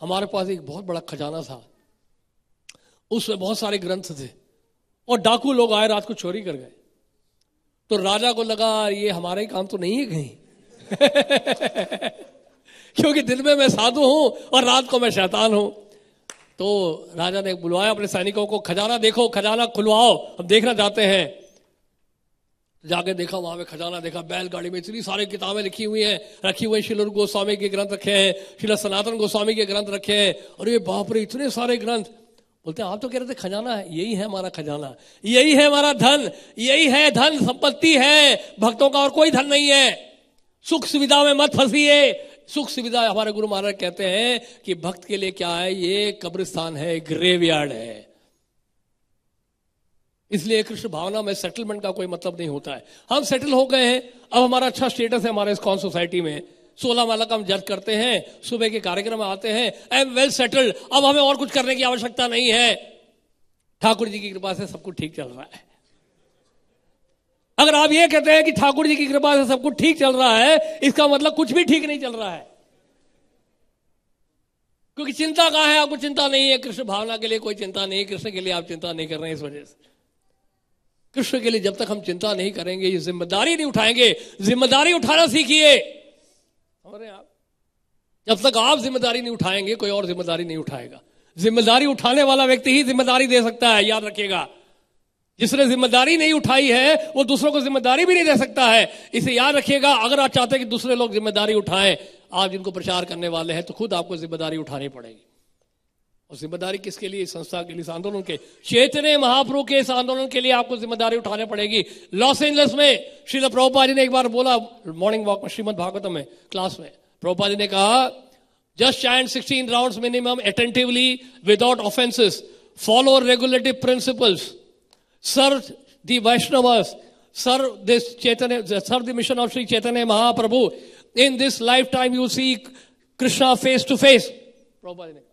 हमारे पास एक बहुत बड़ा खजाना था उसमें बहुत सारे ग्रंथ थे और डाकू लोग आए रात को चोरी कर गए तो राजा को लगा ये हमारा ही काम तो नहीं है कहीं क्योंकि दिन में मैं साधु हूं और रात को मैं शैतान हूं तो राजा ने बुलवाया अपने सैनिकों को खजाना देखो खजाना खुलवाओ हम देखना चाहते हैं जाके देखा वहां पे खजाना देखा बैलगाड़ी में इतनी सारी किताबें लिखी हुई हैं रखी हुई शिल गोस्वामी के ग्रंथ रखे हैं शिला सनातन गोस्वामी के ग्रंथ रखे हैं और ये बापरे इतने सारे ग्रंथ बोलते आप तो कह रहे थे खजाना है यही है हमारा खजाना यही है हमारा धन यही है धन संपत्ति है भक्तों का और कोई धन नहीं है सुख सुविधा में मत फंसीए सुख सुविधा हमारे गुरु महाराज कहते हैं कि भक्त के लिए क्या है ये कब्रिस्तान है ग्रेवयार्ड है इसलिए कृष्ण भावना में सेटलमेंट का कोई मतलब नहीं होता है हम सेटल हो गए हैं अब हमारा अच्छा स्टेटस है हमारे कौन सोसाइटी में सोलह माला का हम जज करते हैं सुबह के कार्यक्रम आते हैं आई एम वेल सेटल्ड अब हमें और कुछ करने की आवश्यकता नहीं है ठाकुर जी की कृपा से सब कुछ ठीक चल रहा है अगर आप ये कहते हैं कि ठाकुर जी की कृपा से सब कुछ ठीक चल रहा है इसका मतलब कुछ भी ठीक नहीं चल रहा है क्योंकि चिंता कहा है आपको चिंता नहीं है कृष्ण भावना के लिए कोई चिंता नहीं कृष्ण के लिए आप चिंता नहीं कर रहे हैं इस वजह से कृष्ण के लिए जब तक हम चिंता नहीं करेंगे ये जिम्मेदारी नहीं उठाएंगे जिम्मेदारी उठाना सीखिए हैं आप जब तक आप जिम्मेदारी नहीं उठाएंगे कोई और जिम्मेदारी नहीं उठाएगा जिम्मेदारी उठाने वाला व्यक्ति ही जिम्मेदारी दे सकता है याद रखिएगा जिसने जिम्मेदारी नहीं उठाई है वो दूसरों को जिम्मेदारी भी नहीं दे सकता है इसे याद रखिएगा अगर आप चाहते हैं कि दूसरे लोग जिम्मेदारी उठाएं आप जिनको प्रचार करने वाले हैं तो खुद आपको जिम्मेदारी उठानी पड़ेगी और जिम्मेदारी किसके लिए संस्था के लिए आंदोलन के चेतने महाप्रभु के इस आंदोलन के लिए आपको जिम्मेदारी उठाने पड़ेगी लॉस एंजल्स में श्रील प्रभुपा जी ने एक बार बोला मॉर्निंग वॉक में श्रीमद भागवतम में क्लास में प्रभुपा जी ने कहा just chant sixteen round minimum attentively without offences follow regulative principles serve the Vaishnava serve this Chaitanya serve the mission of Shri Chaitanya Mahaprabhu in this life time you see Krishna face to face Prabhupada ji ने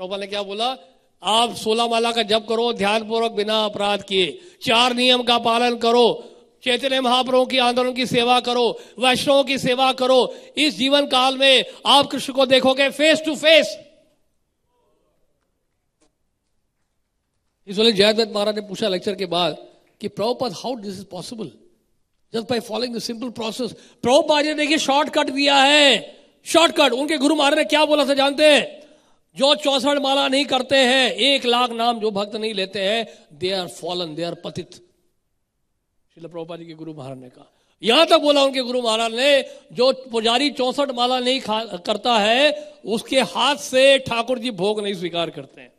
प्रभा ने क्या बोला आप सोलह माला का जप करो ध्यानपूर्वक बिना अपराध किए चार नियम का पालन करो चैतन्य महाप्रभु की आंदोलन की सेवा करो वैष्णव की सेवा करो इस जीवन काल में आप कृष्ण को देखोगे फेस टू फेस इसलिए जयदत्त महाराज ने पूछा लेक्चर के बाद कि Prabhupada how this is possible just by following the simple process Prabhupada ने देखिए शॉर्टकट दिया है शॉर्टकट उनके गुरु महाराज ने क्या बोला था जानते हैं जो चौसठ माला नहीं करते हैं एक लाख नाम जो भक्त नहीं लेते हैं they are fallen they are पतित शिल प्रभुपा जी के गुरु महाराज ने कहा यहां तक बोला उनके गुरु महाराज ने जो पुजारी चौसठ माला नहीं करता है उसके हाथ से ठाकुर जी भोग नहीं स्वीकार करते हैं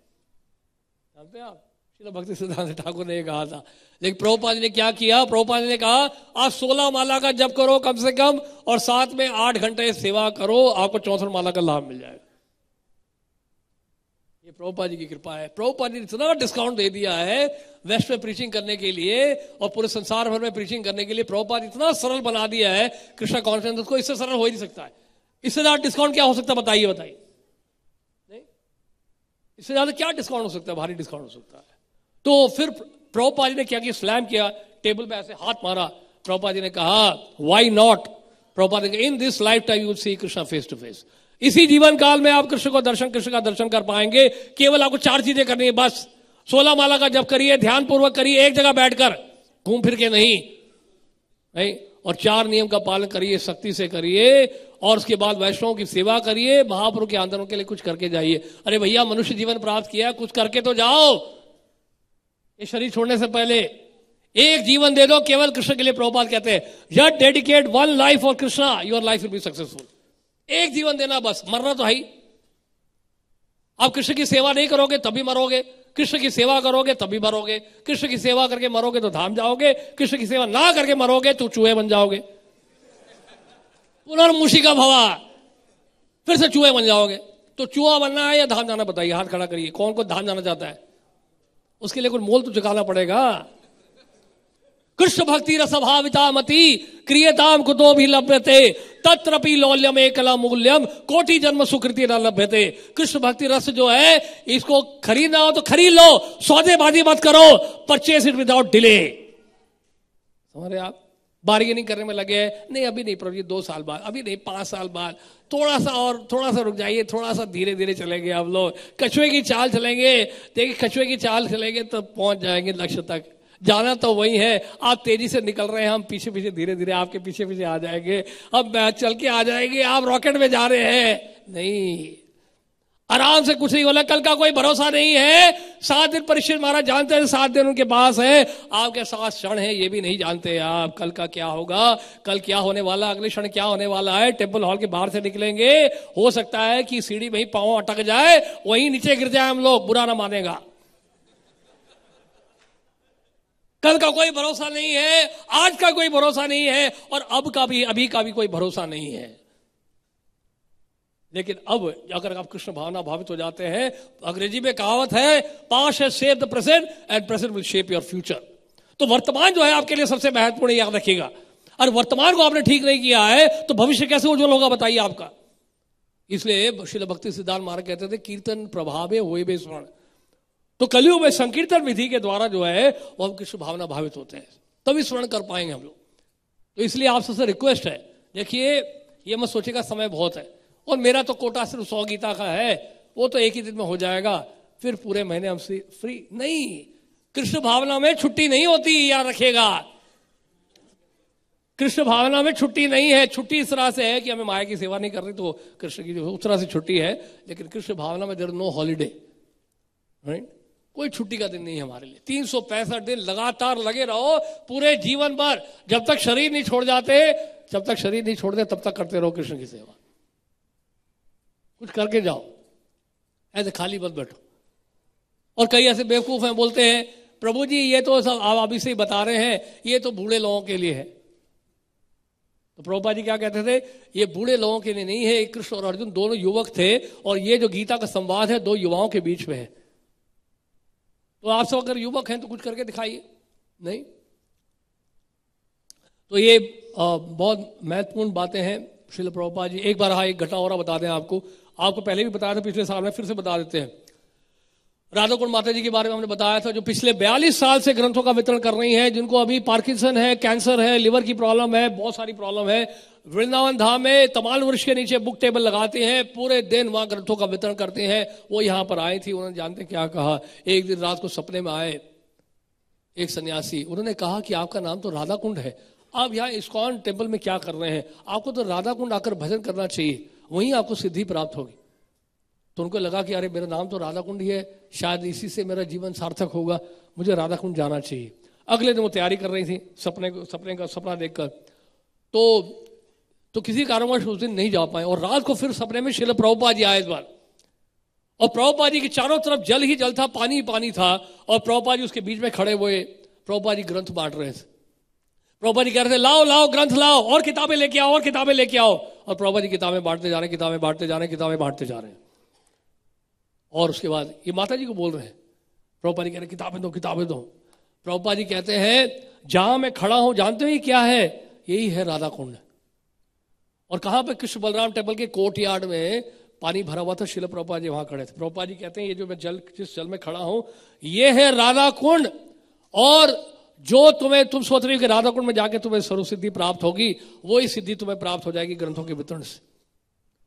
जानते हैं आप शिल भक्ति सिद्धांत ठाकुर ने कहा था लेकिन प्रभुपाद ने क्या किया प्रभुपाद ने कहा आप सोलह माला का जब करो कम से कम और साथ में आठ घंटे सेवा करो आपको चौसठ माला का लाभ मिल जाएगा ये प्रभुपा जी की कृपा है प्रभुपा जी ने इतना डिस्काउंट दे दिया है वेस्ट में प्रीचिंग करने के लिए और पूरे संसार भर में प्रीचिंग करने के लिए प्रभुपा जी इतना सरल बना दिया है कृष्णा कॉन्फ्रेंस उसको इससे सरल हो ही नहीं सकता है इससे ज्यादा डिस्काउंट क्या हो सकता है बताइए बताइए नहीं इससे ज्यादा क्या डिस्काउंट हो सकता है भारी डिस्काउंट हो सकता है तो फिर प्रभुपा जी ने क्या किया स्लैम किया टेबल पे ऐसे हाथ मारा प्रभुपा जी ने कहा why not Prabhupada ji in this life time you see Krishna face to face इसी जीवन काल में आप कृष्ण को दर्शन कृष्ण का दर्शन कर पाएंगे केवल आपको चार चीजें करनी है बस सोलह माला का जब करिए ध्यान पूर्वक करिए एक जगह बैठकर घूम फिर के नहीं नहीं और चार नियम का पालन करिए सख्ती से करिए और उसके बाद वैष्णव की सेवा करिए महापुरु के आंदोलन के लिए कुछ करके जाइए अरे भैया मनुष्य जीवन प्राप्त किया कुछ करके तो जाओ ये शरीर छोड़ने से पहले एक जीवन दे दो केवल कृष्ण के लिए प्रभुपाल कहते हैं जस्ट डेडिकेट वन लाइफ और Krishna your life will be successful एक जीवन देना बस मरना तो है ही आप कृष्ण की सेवा नहीं करोगे तभी मरोगे कृष्ण की सेवा करोगे तभी मरोगे कृष्ण की सेवा करके मरोगे तो धाम जाओगे कृष्ण की सेवा ना करके मरोगे तो चूहे बन जाओगे का भवा फिर से चूहे बन जाओगे तो चूहा बनना है या धाम जाना बताइए हाथ खड़ा करिए कौन को धाम जाना चाहता है उसके लिए कुछ मोल तो चुकाना पड़ेगा कृष्ण भक्ति मती क्रियताम कुतो भी थे तत्रपि लौल्यम एकला मूल्यम कोटि जन्म सुकृति न थे कृष्ण भक्ति रस जो है इसको खरीदना हो तो खरीद लो सौदेबाजी मत करो परचेस इट विदाउट डिले हमारे आप बार्गेनिंग करने में लगे हैं नहीं अभी नहीं प्रभु दो साल बाद अभी नहीं पांच साल बाद थोड़ा सा और थोड़ा सा रुक जाइए थोड़ा सा धीरे धीरे चलेंगे आप लोग कछुए की चाल चलेंगे देखिए कछुए की चाल चलेंगे तो पहुंच जाएंगे लक्ष्य तक जाना तो वही है आप तेजी से निकल रहे हैं हम पीछे पीछे धीरे धीरे आपके पीछे पीछे आ जाएंगे अब चल के आ जाएंगे आप रॉकेट में जा रहे हैं नहीं आराम से कुछ नहीं बोला कल का कोई भरोसा नहीं है सात दिन परिषद महाराज जानते हैं सात दिन उनके पास है आपके साथ क्षण है ये भी नहीं जानते आप कल का क्या होगा कल क्या होने वाला अगले क्षण क्या होने वाला है टेम्पल हॉल के बाहर से निकलेंगे हो सकता है कि सीढ़ी में ही पाव अटक जाए वहीं नीचे गिर जाए हम लोग बुरा ना मानेगा कल का कोई भरोसा नहीं है आज का कोई भरोसा नहीं है और अब का भी अभी का भी कोई भरोसा नहीं है लेकिन अब अगर आप कृष्ण भावना भावित हो जाते हैं अंग्रेजी में कहावत है पास है save the present and present will shape your future तो वर्तमान जो है आपके लिए सबसे महत्वपूर्ण याद रखिएगा और वर्तमान को आपने ठीक नहीं किया है तो भविष्य कैसे उज्जवल होगा बताइए आपका इसलिए शिल भक्ति सिद्धांत महाराज कहते थे कीर्तन प्रभावे हुए स्वर्ण तो कलयुग में संकीर्तन विधि के द्वारा जो है वो हम कृष्ण भावना भावित होते हैं तभी स्मरण कर पाएंगे हम लोग तो इसलिए आप सबसे रिक्वेस्ट है देखिए ये मत सोचेगा समय बहुत है और मेरा तो कोटा सिर्फ सौ गीता का है वो तो एक ही दिन में हो जाएगा फिर पूरे महीने हम फ्री नहीं कृष्ण भावना में छुट्टी नहीं होती याद रखेगा कृष्ण भावना में छुट्टी नहीं है छुट्टी इस तरह से है कि हमें माया की सेवा नहीं कर रही तो कृष्ण की उस तरह से छुट्टी है लेकिन कृष्ण भावना में देर नो हॉलीडे राइट कोई छुट्टी का दिन नहीं हमारे लिए तीन सौ पैंसठ दिन लगातार लगे रहो पूरे जीवन भर जब तक शरीर नहीं छोड़ जाते जब तक शरीर नहीं छोड़ते तब तक करते रहो कृष्ण की सेवा कुछ करके जाओ ऐसे खाली मत बैठो और कई ऐसे बेवकूफ हैं बोलते हैं प्रभु जी ये तो सब आप अभी से ही बता रहे हैं ये तो बूढ़े लोगों के लिए है तो प्रभुपा जी क्या कहते थे ये बूढ़े लोगों के लिए नहीं है कृष्ण और अर्जुन दोनों युवक थे और ये जो गीता का संवाद है दो युवाओं के बीच में है तो आप सब अगर युवक हैं तो कुछ करके दिखाइए नहीं तो ये बहुत महत्वपूर्ण बातें हैं शिल प्रभुपा जी एक बार हाँ एक घटना और बता दें आपको आपको पहले भी बताया था पिछले साल में फिर से बता देते हैं राधा कुंड माता जी के बारे में हमने बताया था जो पिछले 42 साल से ग्रंथों का वितरण कर रही हैं जिनको अभी पार्किंसन है कैंसर है लिवर की प्रॉब्लम है बहुत सारी प्रॉब्लम है वृंदावन धाम में तमाल वृक्ष के नीचे बुक टेबल लगाते हैं पूरे दिन वहां ग्रंथों का वितरण करते हैं वो यहां पर आए थी उन्होंने जानते क्या कहा एक दिन रात को सपने में आए एक सन्यासी उन्होंने कहा कि आपका नाम तो राधा कुंड है आप यहाँ इस्कॉन टेम्पल में क्या कर रहे हैं आपको तो राधा कुंड आकर भजन करना चाहिए वहीं आपको सिद्धि प्राप्त होगी तो उनको लगा कि अरे मेरा नाम तो राधा कुंड ही है शायद इसी से मेरा जीवन सार्थक होगा मुझे राधा कुंड जाना चाहिए अगले दिन वो तैयारी कर रही थी सपने सपने का सपना देखकर तो तो किसी कारणवश उस दिन नहीं जा पाए और रात को फिर सपने में शिल प्रभुपा जी आए इस बार और प्रभुपा जी के चारों तरफ जल ही जल था पानी ही पानी था और प्रभुपा जी उसके बीच में खड़े हुए प्रभुपा जी ग्रंथ बांट रहे थे प्रभुपा जी कह रहे थे लाओ लाओ ग्रंथ लाओ और किताबें लेके आओ और किताबें लेके आओ और प्रभुपा जी किताबें बांटते जा रहे हैं किताबें बांटते जा रहे हैं किताबें बांटते जा रहे हैं और उसके बाद ये माता जी को बोल रहे हैं प्रभुपा जी कह रहे किताबें दो किताबें दो प्रभुपा जी कहते हैं जहां मैं खड़ा हूं जानते हो ये क्या है यही है राधा कुंड और कहां पे कृष्ण बलराम टेम्पल के कोर्ट यार्ड में पानी भरा हुआ था शिल प्रोपा जी वहां खड़े थे प्रोपा जी कहते हैं ये जो मैं जल जिस जल में खड़ा हूं ये है राधा कुंड और जो तुम्हें तुम सोच रही हो कि राधा कुंड में जाके तुम्हें सर्व सिद्धि प्राप्त होगी वही सिद्धि तुम्हें प्राप्त हो जाएगी ग्रंथों के वितरण से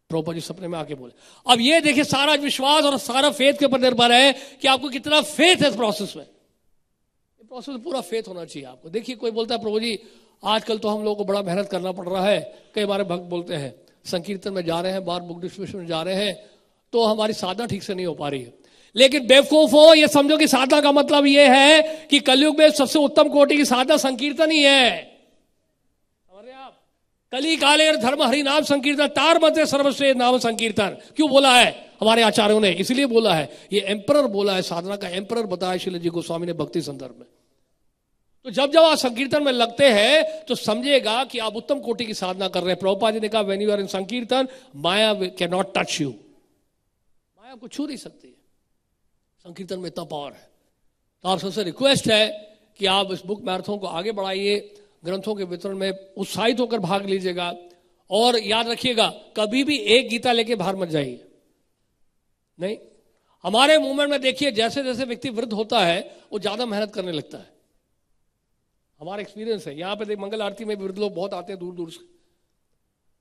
प्रोपा जी सपने में आके बोले अब ये देखिए सारा विश्वास और सारा फेथ के ऊपर निर्भर है कि आपको कितना फेथ है इस प्रोसेस में प्रोसेस पूरा फेथ होना चाहिए आपको देखिए कोई बोलता है प्रभु जी आजकल तो हम लोगों को बड़ा मेहनत करना पड़ रहा है कई बार भक्त बोलते हैं संकीर्तन में जा रहे हैं बार बुक डिस्ट्रीब्यूशन में जा रहे हैं तो हमारी साधना ठीक से नहीं हो पा रही है लेकिन बेवकूफ हो ये समझो कि साधना का मतलब यह है कि कलयुग में सबसे उत्तम कोटि की साधना संकीर्तन ही है आप कली काले धर्म हरि नाम संकीर्तन तार मंत्र सर्वश्रेष्ठ नाम संकीर्तन क्यों बोला है हमारे आचार्यों ने इसलिए बोला है ये एम्पर बोला है साधना का एम्पर बताया शिल जी गोस्वामी ने भक्ति संदर्भ में तो जब जब आप संकीर्तन में लगते हैं तो समझेगा कि आप उत्तम कोटि की साधना कर रहे हैं प्रभुपा जी ने कहा when you are in sankirtan Maya can not touch you Maya आपको छू नहीं सकती है संकीर्तन में इतना पावर है तो आप सबसे रिक्वेस्ट है कि आप इस बुक मैराथन को आगे बढ़ाइए ग्रंथों के वितरण में उत्साहित होकर भाग लीजिएगा और याद रखिएगा कभी भी एक गीता लेके बाहर मत जाइए नहीं हमारे मूवमेंट में देखिए जैसे जैसे व्यक्ति वृद्ध होता है वो ज्यादा मेहनत करने लगता है हमारा एक्सपीरियंस है यहाँ पे मंगल आरती में वृद्ध लोग बहुत आते हैं दूर दूर से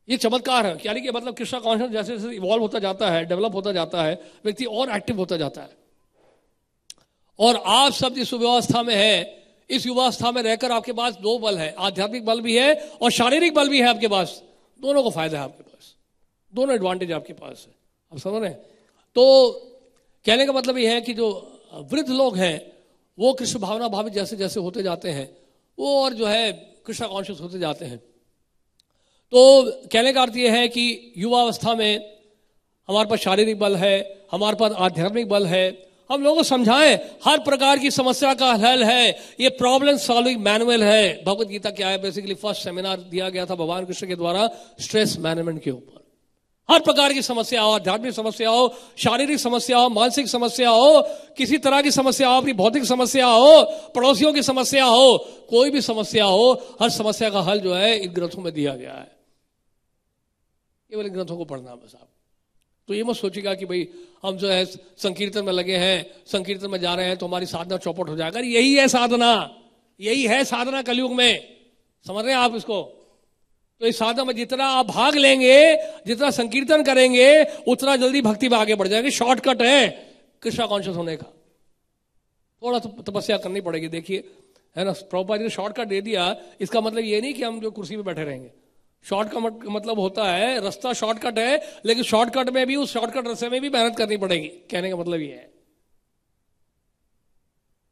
ये चमत्कार है यानी कि मतलब कृष्णा कॉन्शियस जैसे जैसे इवॉल्व होता जाता है डेवलप होता जाता है व्यक्ति और एक्टिव होता जाता है और आप सब जिस व्यवस्था में है इस युवावस्था में रहकर आपके पास दो बल है आध्यात्मिक बल भी है और शारीरिक बल भी है आपके पास दोनों को फायदा है आपके पास दोनों एडवांटेज आपके पास है आप समझ रहे हैं तो कहने का मतलब यह है कि जो वृद्ध लोग हैं वो कृष्ण भावना भावित जैसे जैसे होते जाते हैं वो और जो है कृष्णा कॉन्शियस होते जाते हैं तो कहने का अर्थ यह है कि युवा अवस्था में हमारे पास शारीरिक बल है हमारे पास आध्यात्मिक बल है हम लोगों को समझाएं हर प्रकार की समस्या का हल है ये प्रॉब्लम सॉल्विंग मैनुअल है भगवत गीता क्या है बेसिकली फर्स्ट सेमिनार दिया गया था भगवान कृष्ण के द्वारा स्ट्रेस मैनेजमेंट के ऊपर हर प्रकार की समस्या हो आध्यात्मिक समस्या हो शारीरिक समस्या हो मानसिक समस्या हो किसी तरह की समस्या हो अपनी भौतिक समस्या हो पड़ोसियों की समस्या हो कोई भी समस्या हो हर समस्या का हल जो है इन ग्रंथों में दिया गया है केवल इन ग्रंथों को पढ़ना बस आप तो ये मत सोचेगा कि भाई हम जो है संकीर्तन में लगे हैं संकीर्तन में जा रहे हैं तो हमारी साधना चौपट हो जाएगा यही है साधना यही है साधना कलयुग में समझ रहे हैं आप इसको तो इस साधना में जितना आप भाग लेंगे जितना संकीर्तन करेंगे उतना जल्दी भक्ति में आगे बढ़ जाएंगे शॉर्टकट है कृष्णा कॉन्शियस होने का थोड़ा तो तपस्या करनी पड़ेगी देखिए है ना प्रभुपा जी ने शॉर्टकट दे दिया इसका मतलब ये नहीं कि हम जो कुर्सी पे बैठे रहेंगे शॉर्ट का मतलब होता है रास्ता शॉर्टकट है लेकिन शॉर्टकट में भी उस शॉर्टकट रस्ते में भी मेहनत करनी पड़ेगी कहने का मतलब ये है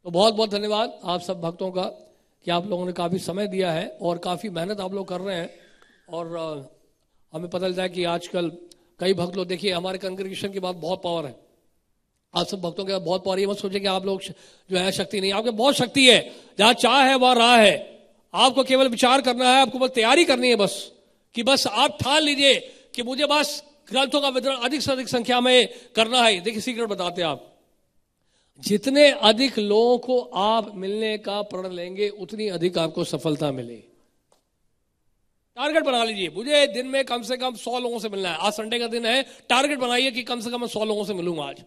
तो बहुत बहुत धन्यवाद आप सब भक्तों का कि आप लोगों ने काफी समय दिया है और काफी मेहनत आप लोग कर रहे हैं और हमें पता चलता है कि आजकल कई भक्त लोग देखिए हमारे कंग्रेगेशन की बाद बहुत पावर है आप सब भक्तों के बहुत पावर ये मत सोचे कि आप लोग जो है शक्ति नहीं आपके बहुत शक्ति है जहां चाह है वहां राह है आपको केवल विचार करना है आपको बस तैयारी करनी है बस कि बस आप ठान लीजिए कि मुझे बस ग्रंथों का वितरण अधिक से अधिक संख्या में करना है देखिए सीक्रेट बताते हैं आप जितने अधिक लोगों को आप मिलने का प्रण लेंगे उतनी अधिक आपको सफलता मिलेगी टारगेट बना लीजिए मुझे दिन में कम से कम सौ लोगों से मिलना है आज संडे का दिन है टारगेट बनाइए कि कम से कम मैं सौ लोगों से मिलूंगा आज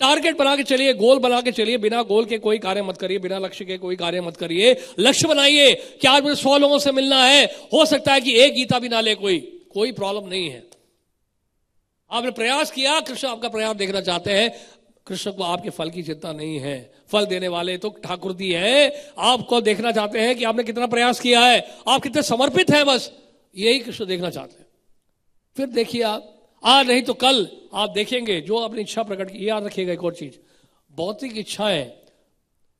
टारगेट बना के चलिए गोल बना के चलिए बिना गोल के कोई कार्य मत करिए बिना लक्ष्य के कोई कार्य मत करिए लक्ष्य बनाइए कि आज मुझे सौ लोगों से मिलना है हो सकता है कि एक गीता भी ना ले कोई कोई प्रॉब्लम नहीं है आपने प्रयास किया कृष्ण आपका प्रयास देखना चाहते हैं कृष्ण को आपके फल की चिंता नहीं है फल देने वाले तो ठाकुर दी है आपको देखना चाहते हैं कि आपने कितना प्रयास किया है आप कितने समर्पित हैं बस यही कृष्ण देखना चाहते हैं फिर देखिए आप आज नहीं तो कल आप देखेंगे जो आपने इच्छा प्रकट की याद रखिएगा एक और चीज भौतिक इच्छाएं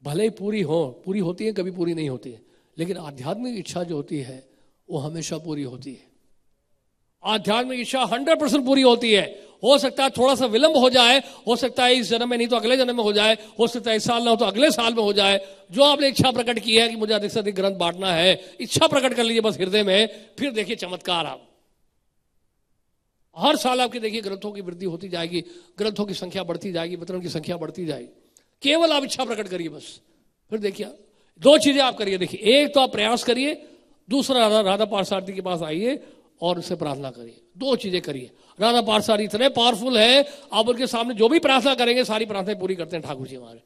भले ही पूरी हो पूरी होती है कभी पूरी नहीं होती है लेकिन आध्यात्मिक इच्छा जो होती है वो हमेशा पूरी होती है आध्यात्मिक इच्छा हंड्रेड परसेंट पूरी होती है हो सकता है थोड़ा सा विलंब हो जाए हो सकता है इस जन्म में नहीं तो अगले जन्म में हो जाए हो सकता है इस साल ना हो तो अगले साल में हो जाए जो आपने इच्छा प्रकट की है कि मुझे अधिक से अधिक ग्रंथ बांटना है इच्छा प्रकट कर लीजिए बस हृदय में फिर देखिए चमत्कार आप हर साल आपके देखिए ग्रंथों की वृद्धि होती जाएगी ग्रंथों की संख्या बढ़ती जाएगी वितरण की संख्या बढ़ती जाएगी केवल आप इच्छा प्रकट करिए बस फिर देखिए दो चीजें आप करिए देखिए एक तो आप प्रयास करिए दूसरा राधा राधा पार्सार्थी के पास आइए और उससे प्रार्थना करिए दो चीजें करिए राधा पाठसार इतने पावरफुल है आप उनके सामने जो भी प्रार्थना करेंगे सारी प्रार्थनाएं पूरी करते हैं ठाकुर जी हमारे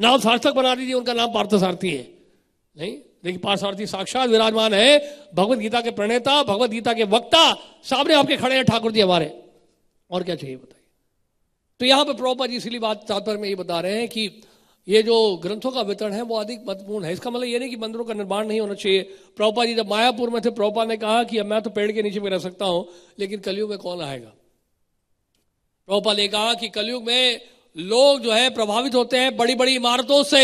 नाम सार्थक बना दीजिए उनका नाम पार्थ सारथी है नहीं देखिए पार्थसारथी साक्षात विराजमान है भगवत गीता के प्रणेता भगवत गीता के वक्ता सामने आपके खड़े हैं ठाकुर जी हमारे और क्या चाहिए बताइए तो यहां पर प्रोपा जी इसलिए बात तात्पर्य में ये बता रहे हैं कि ये जो ग्रंथों का वितरण है वो अधिक महत्वपूर्ण है इसका मतलब ये नहीं कि मंदिरों का निर्माण नहीं होना चाहिए प्रभुपा जी जब मायापुर में थे प्रभुपा ने कहा कि अब मैं तो पेड़ के नीचे भी रह सकता हूं लेकिन कलयुग में कौन आएगा प्रभुपा ने कहा कि कलयुग में लोग जो है प्रभावित होते हैं बड़ी बड़ी इमारतों से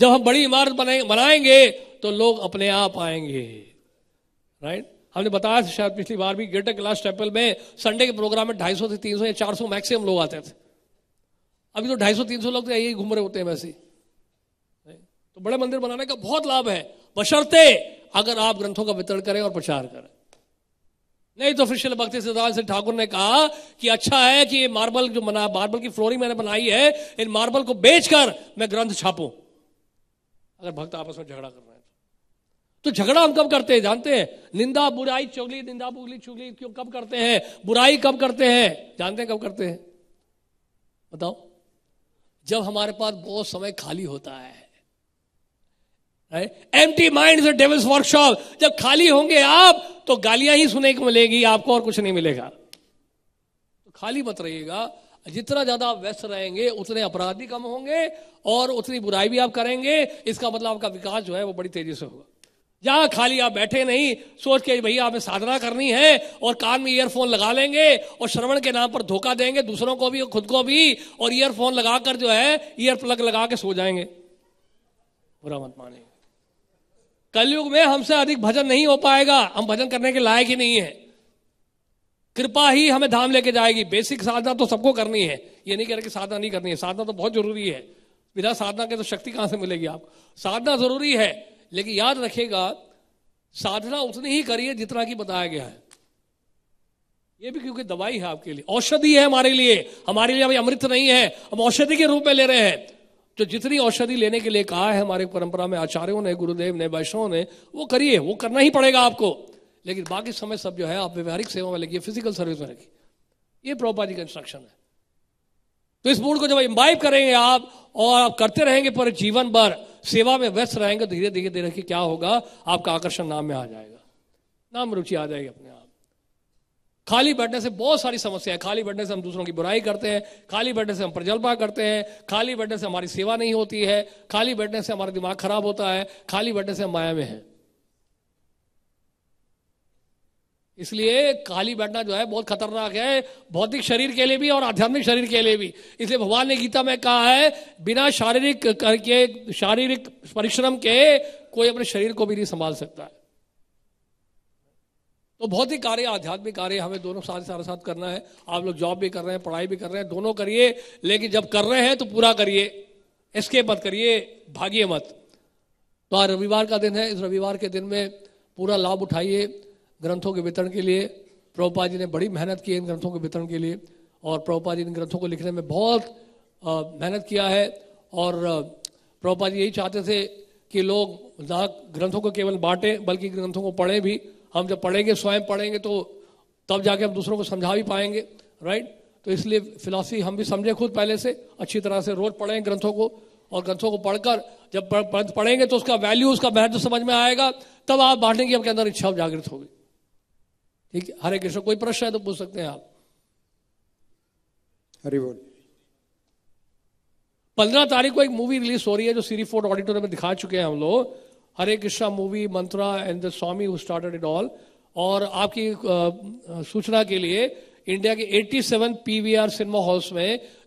जब हम बड़ी इमारत बनाएंगे तो लोग अपने आप आएंगे राइट हमने बताया शायद पिछली बार भी ग्रेटर क्लास टेम्पल में संडे के प्रोग्राम में 250 से 300 या 400 मैक्सिमम लोग आते थे अभी तो 250 300 लोग तो यही घूम रहे होते हैं वैसे तो बड़े मंदिर बनाने का बहुत लाभ है बशर्ते अगर आप ग्रंथों का वितरण करें और प्रचार करें नहीं तो फिर शिल भक्ति सिद्धार्थ सिंह ठाकुर ने कहा कि अच्छा है कि ये मार्बल जो बना मार्बल की फ्लोरिंग मैंने बनाई है इन मार्बल को बेचकर मैं ग्रंथ छापूं अगर भक्त आपस में झगड़ा कर रहे हैं तो, तो झगड़ा हम कब करते हैं जानते हैं निंदा बुराई चुगली निंदा बुगली चुगली क्यों कब करते हैं बुराई कब करते हैं जानते हैं कब करते हैं बताओ जब हमारे पास बहुत समय खाली होता है टी माइंड डेविल्स वर्कशॉप जब खाली होंगे आप तो गालियां ही सुने को मिलेगी आपको और कुछ नहीं मिलेगा तो खाली मत रहिएगा जितना ज्यादा आप व्यस्त रहेंगे उतने अपराध भी कम होंगे और उतनी बुराई भी आप करेंगे इसका मतलब आपका विकास जो है वो बड़ी तेजी से होगा जहां खाली आप बैठे नहीं सोच के भैया आपने साधना करनी है और कान में ईयरफोन लगा लेंगे और श्रवण के नाम पर धोखा देंगे दूसरों को भी और खुद को भी और ईयरफोन लगाकर जो है ईयर प्लग लगा के सो जाएंगे बुरा मत माने कलयुग में हमसे अधिक भजन नहीं हो पाएगा हम भजन करने के लायक ही नहीं है कृपा ही हमें धाम लेके जाएगी बेसिक साधना तो सबको करनी है ये नहीं कह रहे कि साधना नहीं करनी है साधना तो बहुत जरूरी है बिना साधना के तो शक्ति कहां से मिलेगी आपको साधना जरूरी है लेकिन याद रखेगा साधना उतनी ही करिए जितना कि बताया गया है ये भी क्योंकि दवाई है आपके लिए औषधि है हमारे लिए हमारे लिए अभी अमृत नहीं है हम औषधि के रूप में ले रहे हैं तो जितनी औषधि लेने के लिए कहा है हमारे परंपरा में आचार्यों ने गुरुदेव ने वैष्णव ने वो करिए वो करना ही पड़ेगा आपको लेकिन बाकी समय सब जो है आप व्यवहारिक सेवा में लगी फिजिकल सर्विस में लगी ये प्रोपाजी का इंस्ट्रक्शन है तो इस मूड को जब इम्बाइब करेंगे आप और आप करते रहेंगे पर जीवन भर सेवा में व्यस्त रहेंगे तो धीरे धीरे धीरे क्या होगा आपका आकर्षण नाम में आ जाएगा नाम रुचि आ जाएगी अपने आप खाली बैठने से बहुत सारी समस्या है खाली बैठने से हम दूसरों की बुराई करते हैं खाली बैठने से हम प्रजल्पा करते हैं खाली बैठने से हमारी सेवा नहीं होती है खाली बैठने से हमारा दिमाग खराब होता है खाली बैठने से हम माया में है इसलिए काली बैठना जो है बहुत खतरनाक है भौतिक शरीर के लिए भी और आध्यात्मिक शरीर के लिए भी इसलिए भगवान ने गीता में कहा है बिना शारीरिक करके शारीरिक परिश्रम के कोई अपने शरीर को भी नहीं संभाल सकता है तो भौतिक कार्य आध्यात्मिक कार्य हमें दोनों साथ सारा साथ करना है आप लोग जॉब भी कर रहे हैं पढ़ाई भी कर रहे हैं दोनों करिए लेकिन जब कर रहे हैं तो पूरा करिए इसके मत करिए भागिए मत तो आज रविवार का दिन है इस रविवार के दिन में पूरा लाभ उठाइए ग्रंथों के वितरण के लिए प्रभुपा जी ने बड़ी मेहनत की इन ग्रंथों के वितरण के लिए और प्रभुपा जी इन ग्रंथों को लिखने में बहुत मेहनत किया है और प्रभुपा जी यही चाहते थे कि लोग ना ग्रंथों को केवल बांटें बल्कि ग्रंथों को पढ़ें भी हम जब पढ़ेंगे स्वयं पढ़ेंगे तो तब जाके हम दूसरों को समझा भी पाएंगे राइट तो इसलिए फिलासफी हम भी समझें खुद पहले से अच्छी तरह से रोज पढ़ें ग्रंथों को और ग्रंथों को पढ़कर जब पढ़ेंगे तो उसका वैल्यू उसका महत्व समझ में आएगा तब आप बांटेंगे आपके अंदर इच्छा जागृत होगी ठीक है हरे कृष्ण कोई प्रश्न है तो पूछ सकते हैं आप हरे बोल पंद्रह तारीख को एक मूवी रिलीज हो रही है जो सीरी फोर्ट ऑडिटोरियम में दिखा चुके हैं हम लोग Hare Krishna movie mantra and the swami who started it all और आपकी सूचना के लिए इंडिया के 87 पीवीआर सिनेमा हॉल्स में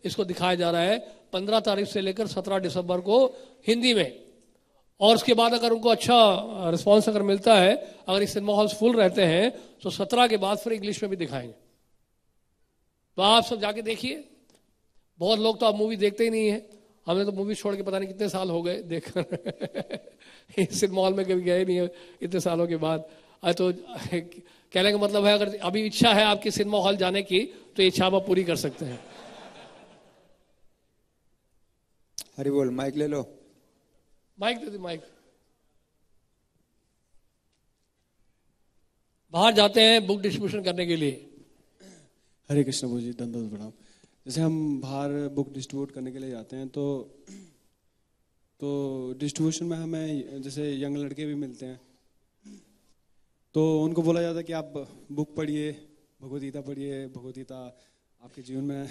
इसको दिखाया जा रहा है 15 तारीख से लेकर 17 दिसंबर को हिंदी में और उसके बाद अगर उनको अच्छा रिस्पॉन्स अगर मिलता है अगर ये सिनेमा हॉल्स फुल रहते हैं तो सत्रह के बाद फिर इंग्लिश में भी दिखाएंगे तो आप सब जाके देखिए बहुत लोग तो आप मूवी देखते ही नहीं है हमने तो मूवी छोड़ के पता नहीं कितने साल हो गए देख सिनेमा हॉल में कभी गए नहीं है इतने सालों के बाद तो कहने का मतलब है अगर अभी इच्छा है आपकी सिनेमा हॉल जाने की तो ये इच्छा आप पूरी कर
सकते हैं हरी बोल माइक ले लो
माइक दे दे माइक
बाहर जाते हैं बुक डिस्ट्रीब्यूशन करने के लिए हरे कृष्ण भू जी धनबाद प्रणाम जैसे हम बाहर बुक डिस्ट्रीब्यूट करने के लिए जाते हैं तो तो डिस्ट्रीब्यूशन में हमें जैसे यंग लड़के भी मिलते हैं तो उनको बोला जाता है कि आप बुक पढ़िए भगवदगीता पढ़िए भगवदगीता आपके जीवन में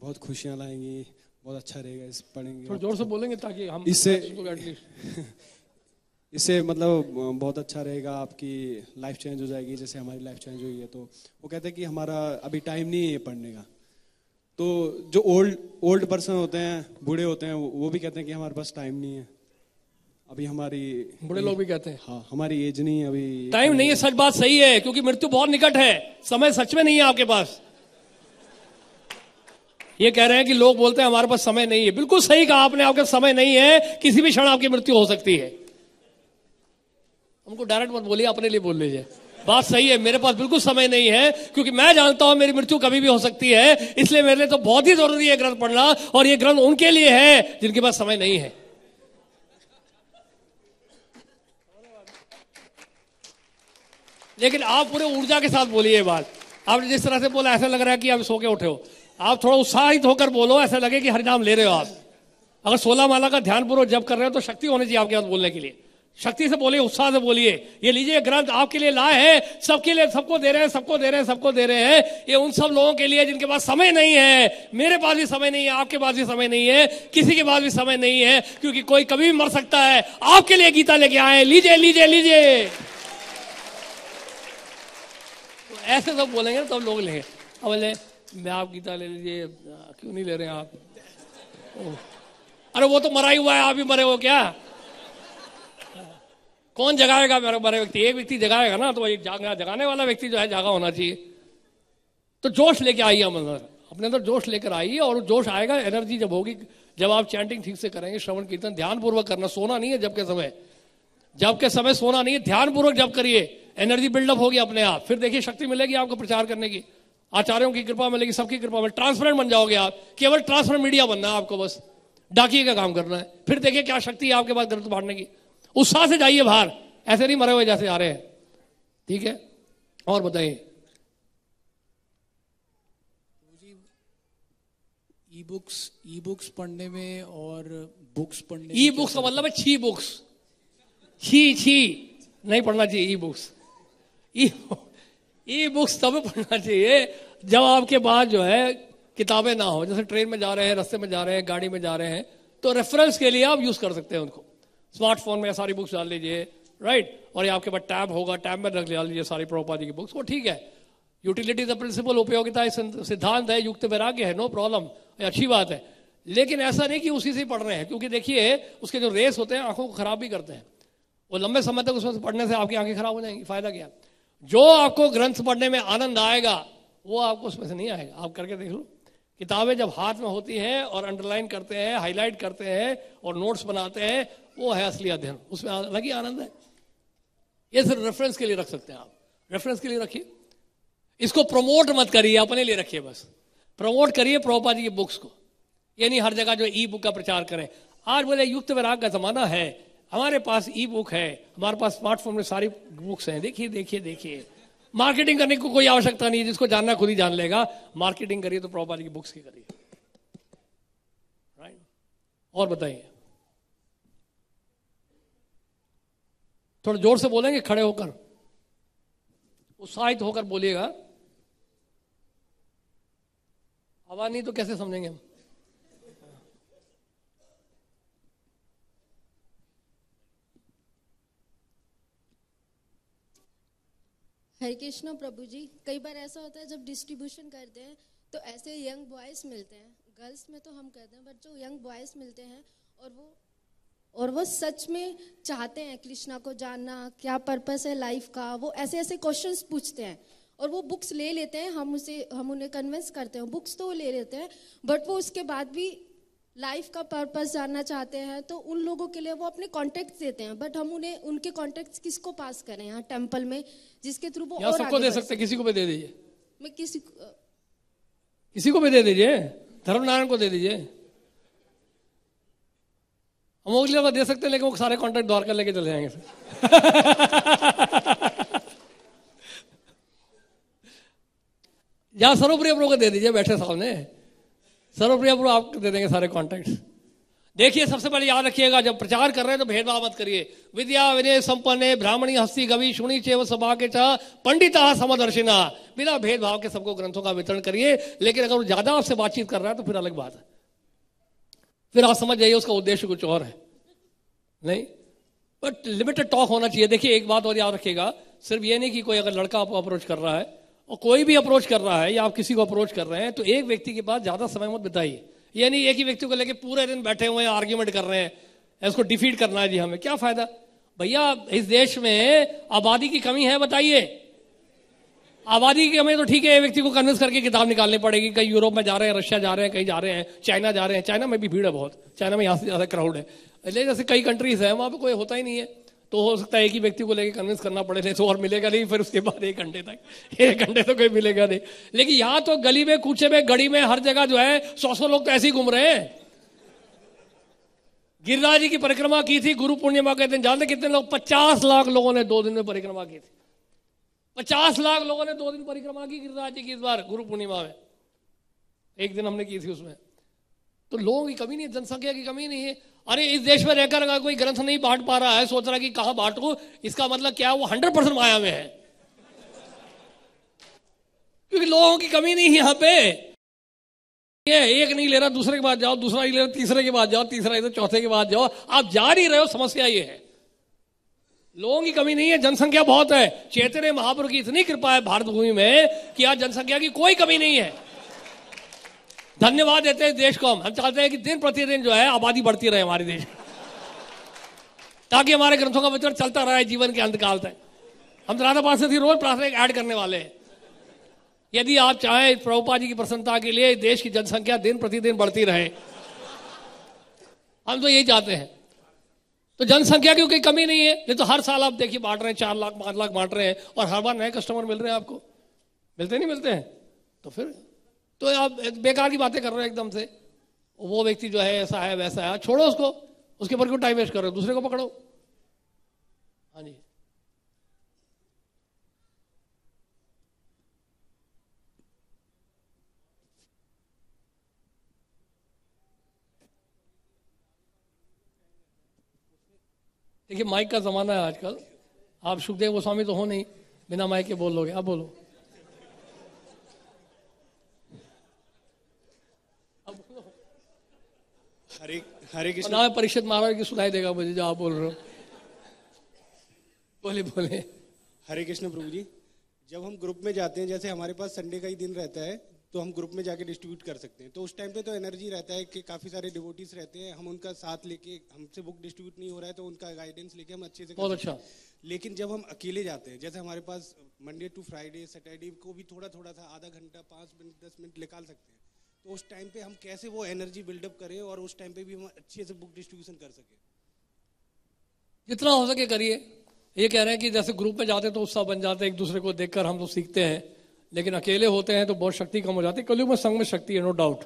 बहुत खुशियाँ लाएंगी बहुत अच्छा रहेगा इस पढ़ेंगे थोड़ा जोर से तो। बोलेंगे ताकि हम इससे इससे मतलब बहुत अच्छा रहेगा आपकी लाइफ चेंज हो जाएगी जैसे हमारी लाइफ चेंज हुई है तो वो कहते हैं कि हमारा अभी टाइम नहीं है पढ़ने का तो जो ओल्ड ओल्ड पर्सन होते हैं बूढ़े होते हैं वो भी कहते हैं कि हमारे पास टाइम नहीं है अभी हमारी बड़े लोग भी कहते हैं हाँ हमारी एज नहीं है अभी टाइम
नहीं है सच बात सही है क्योंकि मृत्यु बहुत निकट है समय सच में नहीं है आपके पास ये कह रहे हैं कि लोग बोलते हैं हमारे पास समय नहीं है बिल्कुल सही कहा आपने आपके समय नहीं है किसी भी क्षण आपकी मृत्यु हो सकती है हमको डायरेक्ट मत बोलिए अपने लिए बोल लीजिए बात सही है मेरे पास बिल्कुल समय नहीं है क्योंकि मैं जानता हूं मेरी मृत्यु कभी भी हो सकती है इसलिए मेरे लिए तो बहुत ही जरूरी है ग्रंथ पढ़ना और ये ग्रंथ उनके लिए है जिनके पास समय नहीं है लेकिन आप पूरे ऊर्जा के साथ बोलिए बात आपने जिस तरह से बोला ऐसा लग रहा है कि आप सो के उठे हो आप थोड़ा उत्साहित होकर बोलो ऐसा लगे कि हरिनाम ले रहे हो आप अगर सोलह माला का पूर्व जब कर रहे हो तो शक्ति होनी चाहिए आपके पास बोलने के लिए शक्ति से बोलिए उत्साह से बोलिए ये लीजिए ग्रंथ आपके लिए लाए हैं सबके लिए सबको दे रहे हैं सबको दे रहे हैं सबको दे रहे हैं ये उन सब लोगों के लिए जिनके पास समय नहीं है मेरे पास भी समय नहीं है आपके पास भी समय नहीं है किसी के पास भी समय नहीं है क्योंकि कोई कभी भी मर सकता है आपके लिए गीता लेके आए लीजिए लीजिए लीजिए तो ऐसे सब बोलेंगे ना तब लोग लेंगे अब ले मैं आप गीता ले लीजिए क्यों नहीं ले रहे हैं आप अरे वो तो मरा ही हुआ है आप ही मरे हो क्या कौन जगाएगा मेरे मरे व्यक्ति एक व्यक्ति जगाएगा ना तो एक जागना जगाने वाला व्यक्ति जो है जागा होना चाहिए तो जोश लेके आइए हम अंदर अपने अंदर जोश लेकर आइए और जोश आएगा एनर्जी जब होगी जब आप चैंटिंग ठीक से करेंगे श्रवण कीर्तन ध्यानपूर्वक करना सोना नहीं है जब के समय जब के समय सोना नहीं है ध्यानपूर्वक जब करिए एनर्जी बिल्डअप होगी अपने आप फिर देखिए शक्ति मिलेगी आपको प्रचार करने की आचार्यों की कृपा मिलेगी सबकी कृपा मिलेगी ट्रांसपेरेंट बन जाओगे आप केवल ट्रांसपेरेंट मीडिया बनना है आपको बस डाकिए का काम करना है फिर देखिए क्या शक्ति है आपके पास ग्रंथ बांटने की उत्साह से जाइए बाहर ऐसे नहीं मरे हुए जैसे आ रहे हैं ठीक है और बताइए ई बुक्स ई बुक्स पढ़ने में और बुक्स पढ़ने ई बुक्स का मतलब है छी बुक्स छी छी नहीं पढ़ना चाहिए e books e e books तब पढ़ना चाहिए जब आपके पास जो है किताबें ना हो जैसे ट्रेन में जा रहे हैं रस्ते में जा रहे हैं गाड़ी में जा रहे हैं तो रेफरेंस के लिए आप यूज़ कर सकते हैं उनको स्मार्टफोन में सारी बुक्स डाल लीजिए राइट और ये आपके पास टैब होगा टैब में रख डाल लीजिए सारी प्रोपा जी की बुक्स वो ठीक है यूटिलिटी द प्रिंसिपल उपयोगिता सिद्धांत है युक्त वैराग्य है नो प्रॉब्लम अच्छी बात है लेकिन ऐसा नहीं कि उसी से पढ़ रहे हैं क्योंकि देखिए उसके जो रेस होते हैं आंखों को खराब भी करते हैं वो लंबे समय तक उसमें से पढ़ने से आपकी आंखें खराब हो जाएंगी फायदा क्या है जो आपको ग्रंथ पढ़ने में आनंद आएगा वो आपको उसमें से नहीं आएगा आप करके देख लो किताबें जब हाथ में होती हैं और अंडरलाइन करते हैं हाईलाइट करते हैं और नोट्स बनाते हैं वो है असली अध्ययन उसमें अलग ही आनंद है ये सिर्फ रेफरेंस के लिए रख सकते हैं आप रेफरेंस के लिए रखिए इसको प्रमोट मत करिए अपने लिए रखिए बस प्रमोट करिए प्रोपा जी की बुक्स को यानी हर जगह जो ई बुक का प्रचार करें आज बोले युक्त विराग का जमाना है हमारे पास ई बुक है हमारे पास स्मार्टफोन में सारी बुक्स हैं देखिए देखिए देखिए मार्केटिंग करने को कोई आवश्यकता नहीं है जिसको जानना खुद ही जान लेगा मार्केटिंग करिए तो प्रॉपर की बुक्स की करिए राइट और बताइए थोड़ा जोर से बोलेंगे खड़े होकर उत्साहित होकर बोलिएगा आवाज नहीं तो कैसे समझेंगे हम
हरे कृष्णा प्रभु जी कई बार ऐसा होता है जब डिस्ट्रीब्यूशन करते हैं तो ऐसे यंग बॉयज़ मिलते हैं गर्ल्स में तो हम करते हैं बट जो यंग बॉयज़ मिलते हैं और वो और वो सच में चाहते हैं कृष्णा को जानना क्या पर्पस है लाइफ का वो ऐसे ऐसे क्वेश्चन पूछते हैं और वो बुक्स ले लेते हैं हम उसे हम उन्हें कन्विंस करते हैं बुक्स तो वो ले लेते हैं बट वो उसके बाद भी लाइफ का पर्पस जानना चाहते हैं तो उन लोगों के लिए वो अपने कॉन्टेक्ट देते हैं बट हम उन्हें उनके कॉन्टेक्ट किसको पास करें यहाँ टेम्पल में जिसके थ्रू वो और सबको दे सकते
किसी को भी दे दीजिए
मैं किसी किसी
को भी दे दीजिए धर्मनारायण को दे दीजिए हम अगले को दे सकते हैं लेकिन वो सारे द्वार द्वारका लेके चले जाएंगे या सर्वप्रिय प्रभु को दे दीजिए बैठे सामने सर्वप्रिया प्रभु आपको दे देंगे सारे कॉन्टैक्ट देखिए सबसे पहले याद रखिएगा जब प्रचार कर रहे हैं तो भेदभाव मत करिए विद्या विनय संपन्न ब्राह्मणी हस्ती गवि शुणी चेव सभा के चाह पंडिता समदर्शिना बिना भेदभाव के सबको ग्रंथों का वितरण करिए लेकिन अगर वो ज्यादा आपसे बातचीत कर रहा है तो फिर अलग बात है फिर आप समझ जाइए उसका उद्देश्य कुछ और है नहीं बट लिमिटेड टॉक होना चाहिए देखिए एक बात और याद रखिएगा सिर्फ ये नहीं कि कोई अगर लड़का आपको अप्रोच कर रहा है और कोई भी अप्रोच कर रहा है या आप किसी को अप्रोच कर रहे हैं तो एक व्यक्ति के पास ज्यादा समय मत बिताइए यानी एक ही व्यक्ति को लेकर पूरे दिन बैठे हुए हैं आर्ग्यूमेंट कर रहे हैं इसको डिफीट करना है जी हमें क्या फायदा भैया इस देश में आबादी की कमी है बताइए आबादी की कमी तो ठीक है व्यक्ति को कन्विंस करके किताब निकालनी पड़ेगी कहीं यूरोप में जा रहे हैं रशिया जा रहे हैं कहीं जा रहे हैं चाइना जा रहे हैं चाइना में भी भीड़ है बहुत चाइना में यहाँ से ज्यादा क्राउड है लेकिन जैसे कई कंट्रीज है वहां पर कोई होता ही नहीं है तो हो सकता है कि व्यक्ति को लेकर कन्विंस करना पड़े नहीं तो और मिलेगा नहीं फिर उसके बाद एक घंटे तक एक घंटे तो कोई मिलेगा नहीं लेकिन यहाँ तो गली में कूचे में गड़ी में हर जगह जो है सौ सौ लोग तो ऐसे ही घूम रहे हैं गिरिराज जी की परिक्रमा की थी गुरु पूर्णिमा के दिन जानते कितने लोग पचास लाख लोगों ने दो दिन में परिक्रमा की थी पचास लाख लोगों ने दो दिन परिक्रमा की गिरिराज जी की इस बार गुरु पूर्णिमा में एक दिन हमने की थी उसमें तो लोगों की कमी नहीं है जनसंख्या की कमी नहीं है अरे इस देश में रहकर अगर कोई ग्रंथ नहीं बांट पा रहा है सोच रहा कि कहा बांटू इसका मतलब क्या वो हंड्रेड परसेंट माया में है क्योंकि लोगों की कमी नहीं है यहां पे ये एक नहीं ले रहा दूसरे के बाद जाओ दूसरा ही ले रहा तीसरे के बाद जाओ तीसरा इधर चौथे के बाद जाओ आप जा नहीं रहे हो समस्या ये है लोगों की कमी नहीं है जनसंख्या बहुत है चैतन्य महापुरुष की इतनी कृपा है भारत भूमि में कि आज जनसंख्या की कोई कमी नहीं है धन्यवाद देते हैं देश को हम हम चाहते हैं कि दिन प्रतिदिन जो है आबादी बढ़ती रहे हमारे देश ताकि हमारे ग्रंथों का वितरण चलता रहे जीवन के अंतकाल तक हम राधा पास रोज प्रार्थना ऐड करने वाले हैं यदि आप चाहें प्रभुपा जी की प्रसन्नता के लिए देश की जनसंख्या दिन प्रतिदिन बढ़ती रहे हम तो यही चाहते हैं तो जनसंख्या की कोई कमी नहीं है नहीं तो हर साल आप देखिए बांट रहे हैं चार लाख पांच लाख बांट रहे हैं और हर बार नए कस्टमर मिल रहे हैं आपको मिलते नहीं मिलते हैं तो फिर तो आप बेकार की बातें कर रहे हो एकदम से वो व्यक्ति जो है ऐसा है वैसा है छोड़ो उसको उसके ऊपर क्यों टाइम वेस्ट कर रहे हो दूसरे को पकड़ो हाँ जी देखिए माइक का ज़माना है आजकल आप सुखदेव गोस्वामी तो हो नहीं बिना माइक के बोल लोगे आप बोलो
हरे हरे कृष्ण ना परिषद
महाराज की सुनाई देगा मुझे जो
आप बोल रहे हो बोले बोले हरे कृष्ण प्रभु जी जब हम ग्रुप में जाते हैं जैसे हमारे पास संडे का ही दिन रहता है तो हम ग्रुप में जाके डिस्ट्रीब्यूट कर सकते हैं तो उस टाइम पे तो एनर्जी रहता है कि काफ़ी सारे डिवोटीज रहते हैं हम उनका साथ लेके हमसे बुक डिस्ट्रीब्यूट नहीं हो रहा है तो उनका गाइडेंस लेके हम अच्छे से बहुत अच्छा लेकिन जब हम अकेले जाते हैं जैसे हमारे पास मंडे टू फ्राइडे सैटरडे को भी थोड़ा थोड़ा सा आधा घंटा पाँच मिनट दस मिनट निकाल सकते हैं तो उस टाइम पे हम कैसे वो एनर्जी बिल्डअप करें और उस टाइम पे भी हम अच्छे से बुक डिस्ट्रीब्यूशन कर सके
जितना हो सके करिए ये कह रहे हैं कि जैसे ग्रुप में जाते तो उत्साह बन जाते हैं एक दूसरे को देखकर हम तो सीखते हैं लेकिन अकेले होते हैं तो बहुत शक्ति कम हो जाती है कलयुग में संघ में शक्ति है नो डाउट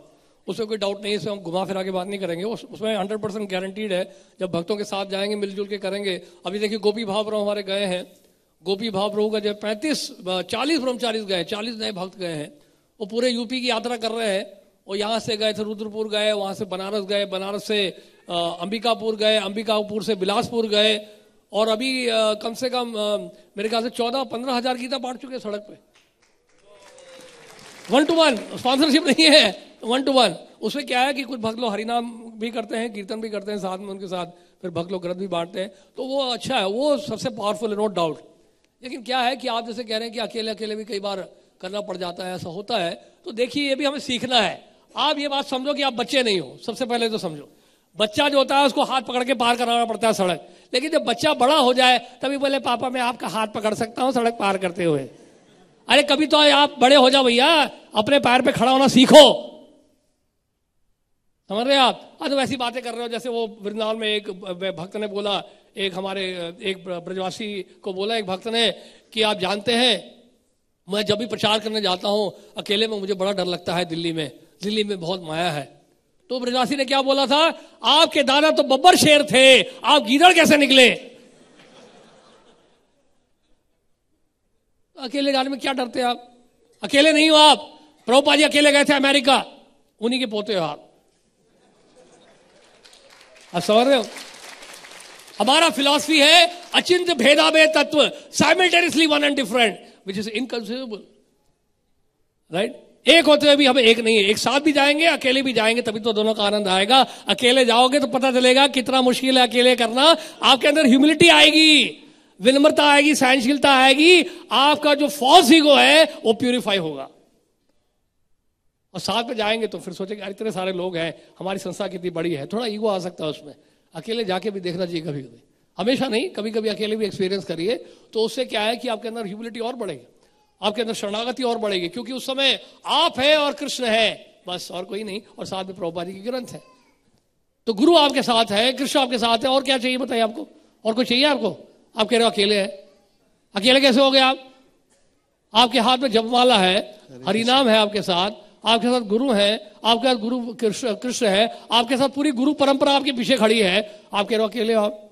उसमें कोई डाउट नहीं है इसमें हम घुमा फिरा के बात नहीं करेंगे उस, उसमें हंड्रेड परसेंट गारंटीड है जब भक्तों के साथ जाएंगे मिलजुल के करेंगे अभी देखिए गोपी भाव प्रभु हमारे गए हैं गोपी भाव प्रभु का जो पैंतीस चालीस ब्रह्मचारी गए चालीस नए भक्त गए हैं वो पूरे यूपी की यात्रा कर रहे हैं वो यहाँ से गए थे रुद्रपुर गए वहां से बनारस गए बनारस से अंबिकापुर गए अंबिकापुर से बिलासपुर गए और अभी कम से कम मेरे ख्याल से चौदह पंद्रह हजार गीता बांट चुके सड़क पे वन टू वन स्पॉन्सरशिप नहीं है वन टू वन उसमें क्या है कि कुछ भक्त लोग हरिनाम भी करते हैं कीर्तन भी करते हैं साथ में उनके साथ फिर भक्त लोग ग्रंथ भी बांटते हैं तो वो अच्छा है वो सबसे पावरफुल है नो डाउट लेकिन क्या है कि आप जैसे कह रहे हैं कि अकेले अकेले भी कई बार करना पड़ जाता है ऐसा होता है तो देखिए ये भी हमें सीखना है आप ये बात समझो कि आप बच्चे नहीं हो सबसे पहले तो समझो बच्चा जो होता है उसको हाथ पकड़ के पार कराना पड़ता है सड़क लेकिन जब बच्चा बड़ा हो जाए तभी बोले पापा मैं आपका हाथ पकड़ सकता हूँ सड़क पार करते हुए अरे कभी तो आप बड़े हो जाओ भैया अपने पैर पे खड़ा होना सीखो समझ रहे आप अरे हाँ, तो वैसी बातें कर रहे हो जैसे वो वृंदावन में एक भक्त ने बोला एक हमारे एक ब्रजवासी को बोला एक भक्त ने कि आप जानते हैं मैं जब भी प्रचार करने जाता हूं अकेले में मुझे बड़ा डर लगता है दिल्ली में दिल्ली में बहुत माया है तो ब्रजवासी ने क्या बोला था आपके दादा तो बब्बर शेर थे आप गीदड़ कैसे निकले अकेले जाने में क्या डरते आप अकेले नहीं हो आप प्रभुपा जी अकेले गए थे अमेरिका उन्हीं के पोते हो आप समझ रहे हो हमारा फिलॉसफी है Achintya Bhedabheda tattva simultaneously one and different which is inconceivable right एक होते हुए भी हम एक नहीं है एक साथ भी जाएंगे अकेले भी जाएंगे तभी तो दोनों का आनंद आएगा अकेले जाओगे तो पता चलेगा कितना मुश्किल है अकेले करना आपके अंदर ह्यूमिलिटी आएगी विनम्रता आएगी सहनशीलता आएगी आपका जो फॉल्स ईगो है वो प्यूरिफाई होगा और साथ में जाएंगे तो फिर सोचेंगे अरे इतने सारे लोग हैं हमारी संस्था कितनी बड़ी है थोड़ा ईगो आ सकता है उसमें अकेले जाके भी देखना चाहिए कभी कभी हमेशा नहीं कभी कभी अकेले भी एक्सपीरियंस करिए तो उससे क्या है कि आपके अंदर ह्यूमिलिटी और बढ़ेगी आपके अंदर शरणागति और बढ़ेगी क्योंकि उस समय आप है और कृष्ण है बस और कोई नहीं और साथ में प्रभुपादी की के ग्रंथ है तो गुरु आपके साथ है कृष्ण आपके साथ है और क्या चाहिए बताइए आपको और कुछ चाहिए आपको आप कह रहे हो अकेले है अकेले कैसे हो गए आप आपके हाथ में जपमाला है हरिनाम है आपके साथ आपके साथ गुरु है आपके साथ गुरु कृष्ण कृष्ण है आपके साथ पूरी गुरु परंपरा आपके पीछे खड़ी है आप कह रहे हो अकेले आप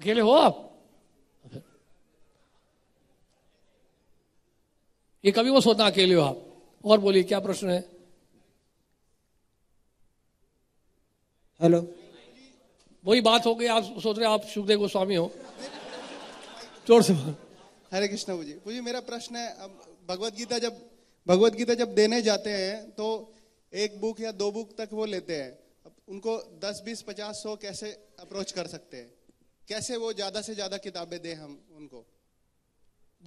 अकेले हो आप ये कभी वो सोता अकेले हो आप और बोलिए क्या प्रश्न है हेलो वही बात हो गई आप सोच रहे आप सुखदेव गोस्वामी हो जोर
से हरे कृष्ण पूजी पूजी मेरा प्रश्न है अब भगवत गीता जब भगवत गीता जब देने जाते हैं तो एक बुक या दो बुक तक वो लेते हैं अब उनको दस बीस पचास सौ कैसे अप्रोच कर सकते हैं कैसे वो ज्यादा से ज्यादा किताबें दें हम उनको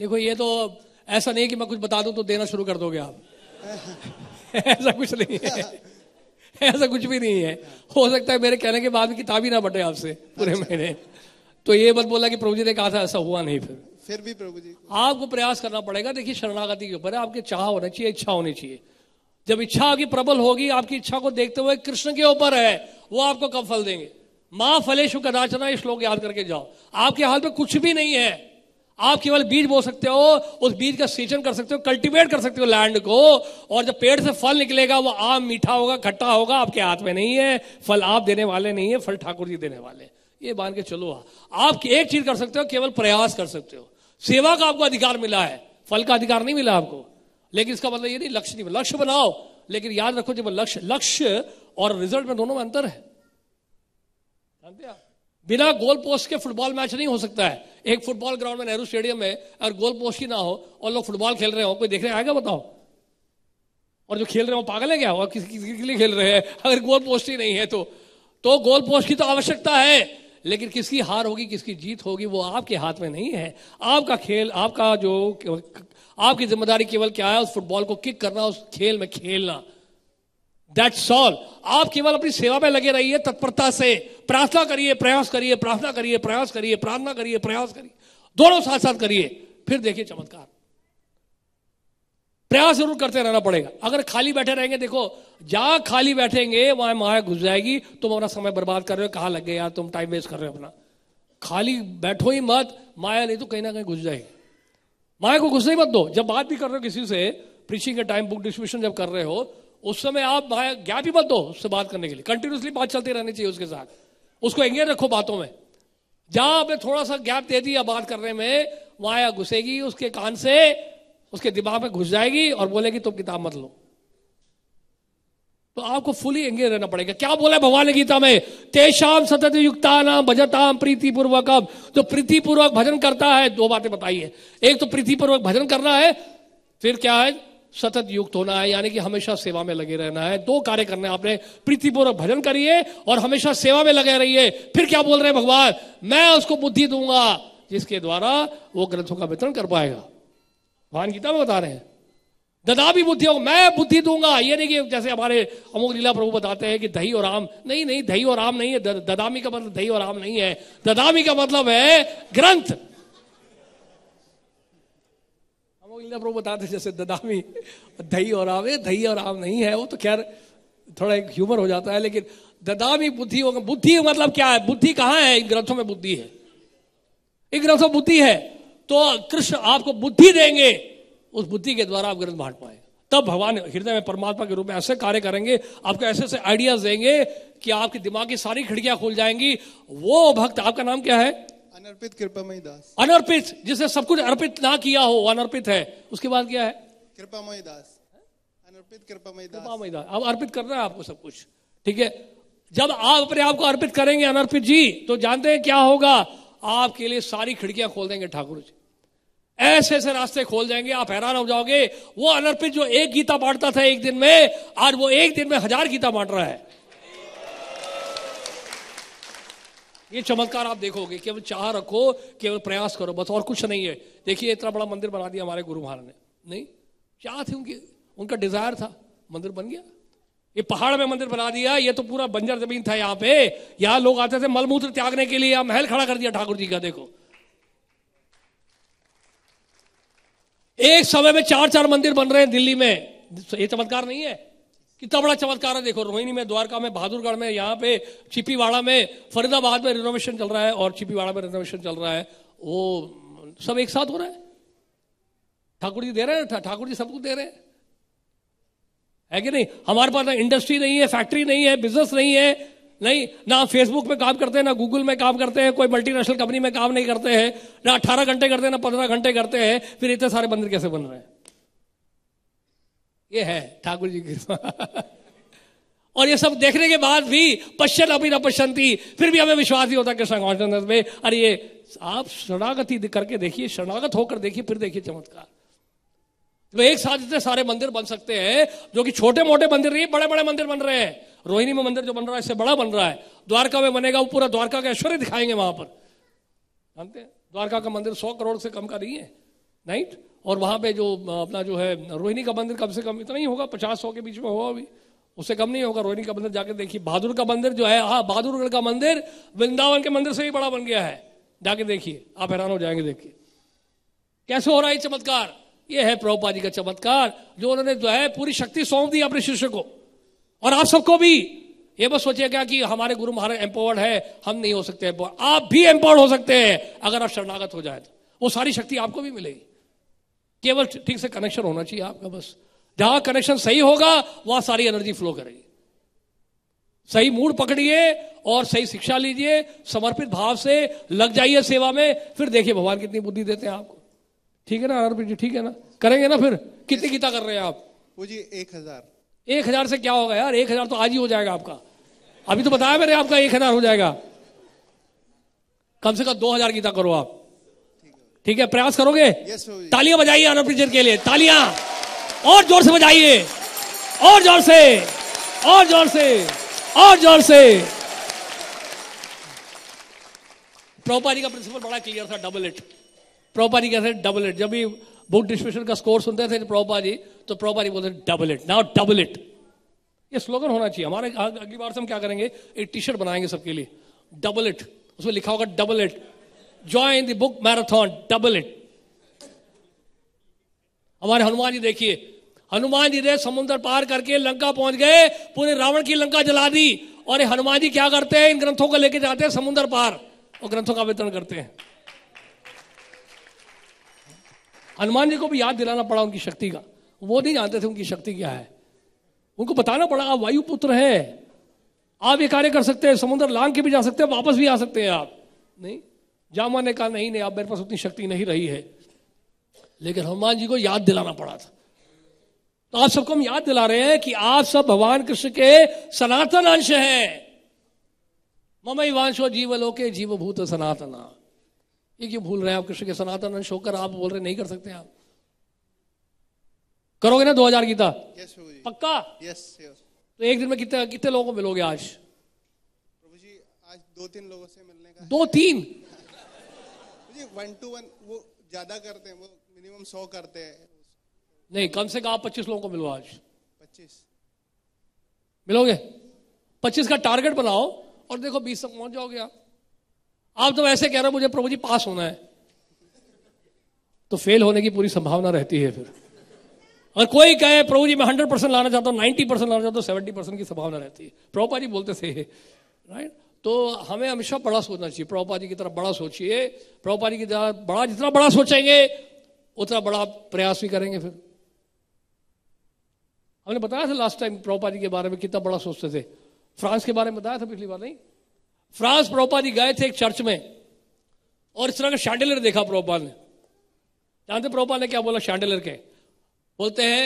देखो ये तो ऐसा नहीं कि मैं कुछ बता दूं तो देना शुरू कर दोगे आप ऐसा कुछ नहीं है ऐसा कुछ भी नहीं है हो सकता है मेरे कहने के बाद भी किताब ही ना बटे आपसे पूरे अच्छा। महीने तो ये मत बोला कि प्रभु जी ने कहा था ऐसा हुआ नहीं फिर
फिर भी प्रभु जी
आपको प्रयास करना पड़ेगा देखिए शरणागति के ऊपर आपके चाह होना चाहिए इच्छा होनी चाहिए जब इच्छा आपकी प्रबल होगी आपकी इच्छा को देखते हुए कृष्ण के ऊपर है वो आपको कब फल देंगे माँ फलेशु कदाचना श्लोक याद करके जाओ आपके हाल में कुछ भी नहीं है आप केवल बीज बो सकते हो उस बीज का सिंचन कर सकते हो कल्टीवेट कर सकते हो लैंड को और जब पेड़ से फल निकलेगा वो आम मीठा होगा खट्टा होगा आपके हाथ में नहीं है फल आप देने वाले नहीं है फल ठाकुर जी देने वाले ये मान के चलो आप एक चीज कर सकते हो केवल प्रयास कर सकते हो सेवा का आपको अधिकार मिला है फल का अधिकार नहीं मिला आपको लेकिन इसका मतलब ये नहीं लक्ष्य नहीं लक्ष्य बनाओ लेकिन याद रखो जब लक्ष्य लक्ष्य और रिजल्ट में दोनों में अंतर है जानते बिना गोल पोस्ट के फुटबॉल मैच नहीं हो सकता है एक फुटबॉल ग्राउंड में नेहरू स्टेडियम है अगर गोल पोस्ट ही ना हो और लोग फुटबॉल खेल रहे हो कोई देखने आएगा बताओ और जो खेल रहे हो पागल है क्या और किसी किसी के लिए खेल रहे हैं अगर गोल पोस्ट ही नहीं है तो तो गोल पोस्ट की तो आवश्यकता है लेकिन किसकी हार होगी किसकी जीत होगी वो आपके हाथ में नहीं है आपका खेल आपका जो आपकी जिम्मेदारी केवल क्या है उस फुटबॉल को किक करना उस खेल में खेलना दैट्स ऑल आप केवल अपनी सेवा में लगे रहिए तत्परता से प्रार्थना करिए प्रयास करिए प्रार्थना करिए प्रयास करिए प्रार्थना करिए प्रयास करिए दोनों साथ साथ करिए फिर देखिए चमत्कार प्रयास जरूर करते रहना पड़ेगा अगर खाली बैठे रहेंगे देखो जहां खाली बैठेंगे वहां माया घुस जाएगी तुम अपना समय बर्बाद कर रहे हो कहा लग गए यार तुम टाइम वेस्ट कर रहे हो अपना खाली बैठो ही मत माया नहीं तो कहीं ना कहीं घुस जाएगी माया को घुसने मत दो जब बात भी कर रहे हो किसी से प्रीचिंग के टाइम बुक डिस्ट्रीब्यूशन जब कर रहे हो उस समय आप ज्ञाप ही मत दो उससे बात करने के लिए कंटिन्यूसली बात चलती रहनी चाहिए उसके साथ उसको एंगेज रखो बातों में जहां आपने थोड़ा सा गैप दे दिया बात करने में वहां या घुसेगी उसके कान से उसके दिमाग में घुस जाएगी और बोलेगी तुम किताब मत लो तो आपको फुली एंगेज रहना पड़ेगा क्या बोला भगवान ने गीता में तेषाम सतत युक्ता नाम भजताम प्रीतिपूर्वक अब जो प्रीति पूर्वक भजन करता है दो बातें बताइए एक तो प्रीति पूर्वक भजन करना है फिर क्या है सतत युक्त होना है यानी कि हमेशा सेवा में लगे रहना है दो कार्य करने आपने प्रीतिपूर्वक भजन करिए और हमेशा सेवा में लगे रहिए फिर क्या बोल रहे हैं भगवान मैं उसको बुद्धि दूंगा जिसके द्वारा वो ग्रंथों का वितरण कर पाएगा भगवान गीता में बता रहे हैं ददा भी बुद्धि हो मैं बुद्धि दूंगा ये नहीं कि जैसे हमारे अमोक लीला प्रभु बताते हैं कि दही और आम नहीं नहीं दही और आम नहीं है ददामी का मतलब दही और आम नहीं है ददामी का मतलब है ग्रंथ लीला प्रभु बताते जैसे ददामी दही और आवे दही और आव नहीं है वो तो खैर थोड़ा एक ह्यूमर हो जाता है लेकिन ददामी बुद्धि बुद्धि मतलब क्या है बुद्धि कहाँ है इन ग्रंथों में बुद्धि है इन ग्रंथों बुद्धि है तो कृष्ण आपको बुद्धि देंगे उस बुद्धि के द्वारा आप ग्रंथ बांट पाए तब भगवान हृदय में परमात्मा के रूप में ऐसे कार्य करेंगे आपको ऐसे ऐसे आइडियाज देंगे कि आपके दिमाग की सारी खिड़कियां खुल जाएंगी वो भक्त आपका नाम क्या है
अनर्पित कृपामयी दास
अनर्पित जिसने सब कुछ अर्पित ना किया हो अनर्पित है उसके बाद क्या है मई दास अनर्पित मई दास कृपामयी दास अब अर्पित करना है आपको सब कुछ ठीक है जब आप अपने आप को अर्पित करेंगे अनर्पित जी तो जानते हैं क्या होगा आपके लिए सारी खिड़कियां खोल देंगे ठाकुर जी ऐसे ऐसे रास्ते खोल जाएंगे आप हैरान हो जाओगे वो अनर्पित जो एक गीता बांटता था एक दिन में आज वो एक दिन में हजार गीता बांट रहा है ये चमत्कार आप देखोगे केवल चाह रखो केवल प्रयास करो बस और कुछ नहीं है देखिए इतना बड़ा मंदिर बना दिया हमारे गुरु महाराज ने नहीं चाह थी उनकी उनका डिजायर था मंदिर बन गया ये पहाड़ में मंदिर बना दिया ये तो पूरा बंजर जमीन था यहाँ पे यहाँ लोग आते थे मलमूत्र त्यागने के लिए महल खड़ा कर दिया ठाकुर जी का देखो एक समय में चार चार मंदिर बन रहे हैं दिल्ली में ये चमत्कार नहीं है कितना बड़ा चमत्कार है देखो रोहिणी में द्वारका में बहादुरगढ़ में यहाँ पे छिपीवाड़ा में फरीदाबाद में रिनोवेशन चल रहा है और छिपीवाड़ा में रिनोवेशन चल रहा है वो सब एक साथ हो रहा है ठाकुर जी दे रहे हैं ठाकुर जी सब कुछ दे रहे हैं है कि नहीं हमारे पास ना इंडस्ट्री नहीं है फैक्ट्री नहीं है बिजनेस नहीं है नहीं ना फेसबुक में काम करते हैं ना गूगल में काम करते हैं कोई मल्टीनेशनल कंपनी में काम नहीं करते हैं ना अठारह घंटे करते हैं ना पंद्रह घंटे करते हैं फिर इतने सारे मंदिर कैसे बन रहे हैं ये है ठाकुर जी की कृपा और ये सब देखने के बाद भी पश्चन अभी न पश्चंती फिर भी हमें विश्वास ही होता कृष्ण गौचंद में अरे ये आप शरणागति करके देखिए शरणागत होकर देखिए फिर देखिए चमत्कार तो एक साथ इतने सारे मंदिर बन सकते हैं जो कि छोटे मोटे मंदिर नहीं बड़े बड़े मंदिर बन रहे हैं रोहिणी में मंदिर जो बन रहा है इससे बड़ा बन रहा है द्वारका में बनेगा वो पूरा द्वारका का ऐश्वर्य दिखाएंगे वहां पर जानते हैं द्वारका का मंदिर सौ करोड़ से कम का नहीं है राइट और वहां पे जो अपना जो है रोहिणी का मंदिर कम से कम इतना ही होगा पचास सौ के बीच में होगा अभी उससे कम नहीं होगा रोहिणी का मंदिर जाके देखिए बहादुर का मंदिर जो है हाँ बहादुरगढ़ का मंदिर वृंदावन के मंदिर से भी बड़ा बन गया है जाके देखिए आप हैरान हो जाएंगे देखिए कैसे हो रहा है चमत्कार ये है प्रभुपा जी का चमत्कार जो उन्होंने जो है पूरी शक्ति सौंप दी अपने शिष्य को और आप सबको भी ये बस सोचिएगा कि हमारे गुरु महाराज एम्पावर्ड है हम नहीं हो सकते एम्पावर्ड आप भी एम्पावर्ड हो सकते हैं अगर आप शरणागत हो जाए तो वो सारी शक्ति आपको भी मिलेगी केवल ठीक से कनेक्शन होना चाहिए आपका बस जहां कनेक्शन सही होगा वहां सारी एनर्जी फ्लो करेगी सही मूड पकड़िए और सही शिक्षा लीजिए समर्पित भाव से लग जाइए सेवा में फिर देखिए भगवान कितनी बुद्धि देते हैं आपको ठीक है ना आरपी जी ठीक है ना करेंगे ना फिर कितनी गीता कर रहे हैं आप
वो जी एक हजार
एक हजार से क्या होगा यार एक हजार तो आज ही हो जाएगा आपका अभी तो बताया मैंने आपका एक हजार हो जाएगा कम से कम दो हजार गीता करो आप ठीक है प्रयास करोगे yes, तालियां बजाइए आनंद टीचर के लिए तालियां और जोर से बजाइए और जोर से और जोर से और जोर से प्रोपारी का प्रिंसिपल बड़ा क्लियर था डबल इट प्रोपारी कहते हैं डबल इट जब भी बुक डिस्ट्रीब्यूशन का स्कोर सुनते थे प्रभुपा जी तो प्रोपारी जी बोलते double it now double it ये स्लोगन होना चाहिए हमारे अगली बार से हम क्या करेंगे एक टी शर्ट बनाएंगे सबके लिए डबल इट उसमें लिखा होगा double it join the book marathon double it हमारे हनुमान जी देखिए हनुमान जी रे समुद्र पार करके लंका पहुंच गए पूरे रावण की लंका जला दी और ये हनुमान जी क्या करते हैं इन ग्रंथों को लेके जाते हैं समुद्र पार और ग्रंथों का वितरण करते हैं हनुमान जी को भी याद दिलाना पड़ा उनकी शक्ति का वो नहीं जानते थे उनकी शक्ति क्या है उनको बताना पड़ा आप वायुपुत्र हैं आप ये कार्य कर सकते हैं समुद्र लांग के भी जा सकते हैं वापस भी आ सकते हैं आप नहीं जामा ने कहा नहीं नहीं अब मेरे पास उतनी शक्ति नहीं रही है लेकिन हनुमान जी को याद दिलाना पड़ा था तो आप सबको हम याद दिला रहे हैं कि आप सब भगवान कृष्ण के सनातन अंश हैं ममई वांशो जीवलोके भूत सनातना ये क्यों भूल रहे हैं आप कृष्ण के सनातन अंश होकर आप बोल रहे नहीं कर सकते आप करोगे ना दो हजार गीता yes, पक्का yes, yes. तो एक दिन में कितने कितने लोगों को मिलोगे आज प्रभु
जी आज दो तीन लोगों से मिलने का दो तीन जी वन टू वन वो ज्यादा करते हैं वो मिनिमम सौ करते हैं
नहीं कम से कम आप पच्चीस लोगों को मिलो आज पच्चीस मिलोगे पच्चीस का टारगेट बनाओ और देखो बीस तक पहुंच जाओगे आप आप तो ऐसे कह रहे हो मुझे प्रभु जी पास होना है तो फेल होने की पूरी संभावना रहती है फिर अगर कोई कहे प्रभु जी मैं हंड्रेड परसेंट लाना चाहता हूं नाइन्टी परसेंट लाना चाहता हूं सेवेंटी परसेंट की संभावना रहती है प्रभुपा जी बोलते थे राइट तो हमें हमेशा बड़ा सोचना चाहिए प्रभुपा जी की तरफ बड़ा सोचिए प्रभुपा जी की तरफ बड़ा जितना बड़ा सोचेंगे उतना बड़ा प्रयास भी करेंगे फिर हमने बताया था लास्ट टाइम प्रभुपा जी के बारे में कितना बड़ा सोचते थे फ्रांस के बारे में बताया था पिछली बार नहीं फ्रांस प्रभुपा जी गए थे एक चर्च में और इस तरह का शैंडलर देखा प्रभुपा ने जानते प्रभुपा ने क्या बोला शैंडलर के बोलते हैं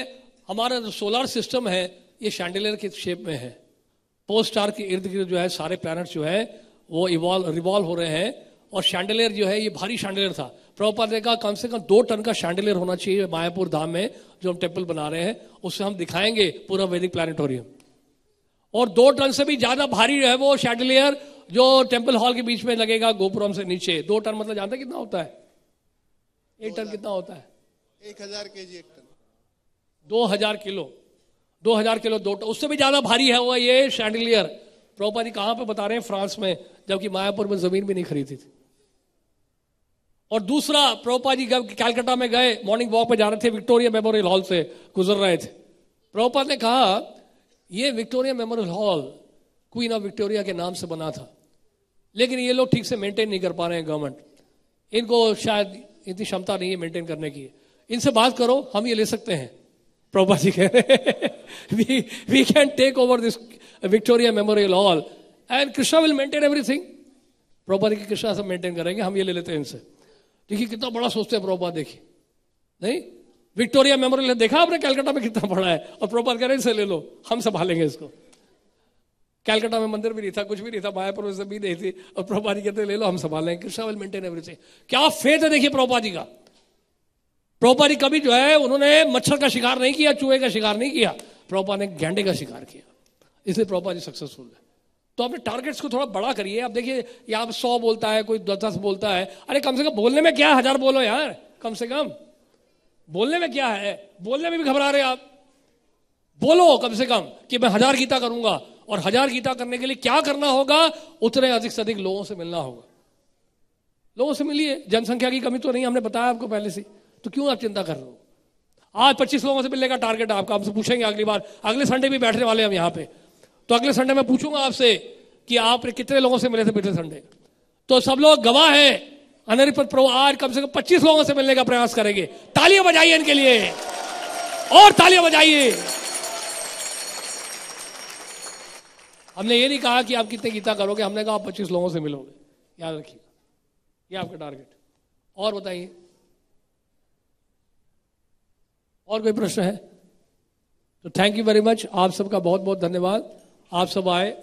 हमारा जो सोलर सिस्टम है ये शैंडलर के शेप में है पोल स्टार के इर्द गिर्द जो है सारे प्लैनेट्स जो है वो इवॉल्व रिवॉल्व हो रहे हैं और शैंडलियर जो है ये भारी शैंडलियर था प्रभुपाद ने कहा कम से कम दो टन का शैंडलियर होना चाहिए मायापुर धाम में जो हम टेम्पल बना रहे हैं उससे हम दिखाएंगे पूरा वैदिक प्लानिटोरियम और दो टन से भी ज्यादा भारी है वो शैंडलेयर जो टेम्पल हॉल के बीच में लगेगा गोपुरम से नीचे दो टन मतलब जानते कितना होता है एक टन कितना होता है
एक हजार के जी एक टन
दो हजार किलो दो हजार किलो दो उससे भी ज्यादा भारी है वो ये शैंडलियर प्रोपा जी कहां पे बता रहे हैं फ्रांस में जबकि मायापुर में जमीन भी नहीं खरीदी थी और दूसरा प्रोपा जी जब कैलकाटा में गए मॉर्निंग वॉक पे जा रहे थे विक्टोरिया मेमोरियल हॉल से गुजर रहे थे प्रोपा ने कहा ये Victoria Memorial Hall Queen of Victoria के नाम से बना था लेकिन ये लोग ठीक से मेंटेन नहीं कर पा रहे हैं गवर्नमेंट इनको शायद इतनी क्षमता नहीं है मेंटेन करने की इनसे बात करो हम ये ले सकते हैं प्रोपा जी कह रहे we, we can take over this Victoria Memorial Hall and Krishna will maintain everything. Prabhupada ki Krishna sab maintain karenge, hum ye le lete हैं इनसे देखिए कितना बड़ा सोचते हैं प्रभुपाद देखिए नहीं विक्टोरिया मेमोरियल देखा आपने कैलकाटा में कितना बड़ा है और प्रभुपाद कह रहे इनसे ले लो हम संभालेंगे इसको कैलकाटा में मंदिर भी नहीं था कुछ भी नहीं था माया प्रोफेसर भी नहीं थी और प्रभा जी कहते ले लो हम संभाल लेंगे कृष्णा विल मेंटेन एवरीथिंग क्या फेथ है देखिए प्रभा जी का प्रभा जी कभी जो है उन्होंने मच्छर का शिकार नहीं किया चूहे का शिकार नहीं किया प्रोपा ने गेंडे का शिकार किया इसलिए प्रोपा जी सक्सेसफुल है तो अपने टारगेट्स को थोड़ा बड़ा करिए आप देखिए या आप सौ बोलता है कोई दस बोलता है अरे कम से कम बोलने में क्या हजार बोलो यार कम से कम बोलने में क्या है बोलने में भी घबरा रहे आप बोलो कम से कम कि मैं हजार गीता करूंगा और हजार गीता करने के लिए क्या करना होगा उतने अधिक से अधिक लोगों से मिलना होगा लोगों से मिलिए जनसंख्या की कमी तो नहीं हमने बताया आपको पहले से तो क्यों आप चिंता कर रहे हो आज पच्चीस लोगों से मिलने का टारगेट है आपका हमसे पूछेंगे अगली बार अगले संडे भी बैठने वाले हम यहाँ पे तो अगले संडे मैं पूछूंगा आपसे कि आपने कितने लोगों से मिले थे पिछले संडे तो सब लोग गवाह है अनरी पर आज कम से कम पच्चीस लोगों से मिलने का प्रयास करेंगे तालियां बजाइए इनके लिए और तालियां बजाइए हमने ये नहीं कहा कि आप कितने गीता करोगे हमने कहा आप पच्चीस लोगों से मिलोगे याद रखिए ये आपका टारगेट और बताइए और कोई प्रश्न है तो थैंक यू वेरी मच आप सबका बहुत बहुत धन्यवाद आप सब आए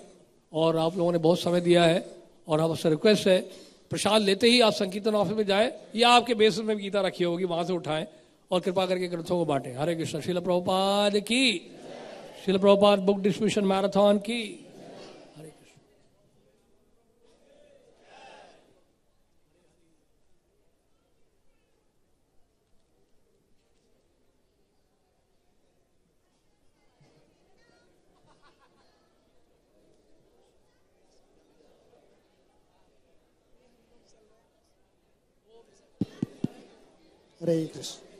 और आप लोगों ने बहुत समय दिया है और आपसे रिक्वेस्ट है प्रसाद लेते ही आप संकीर्तन ऑफिस में जाए या आपके बेस में गीता रखी होगी वहां से उठाएं और कृपा करके ग्रंथों को बांटें हरे कृष्ण शिल प्रभुपाद की Shrila Prabhupada book distribution marathon की
Hare Krishna.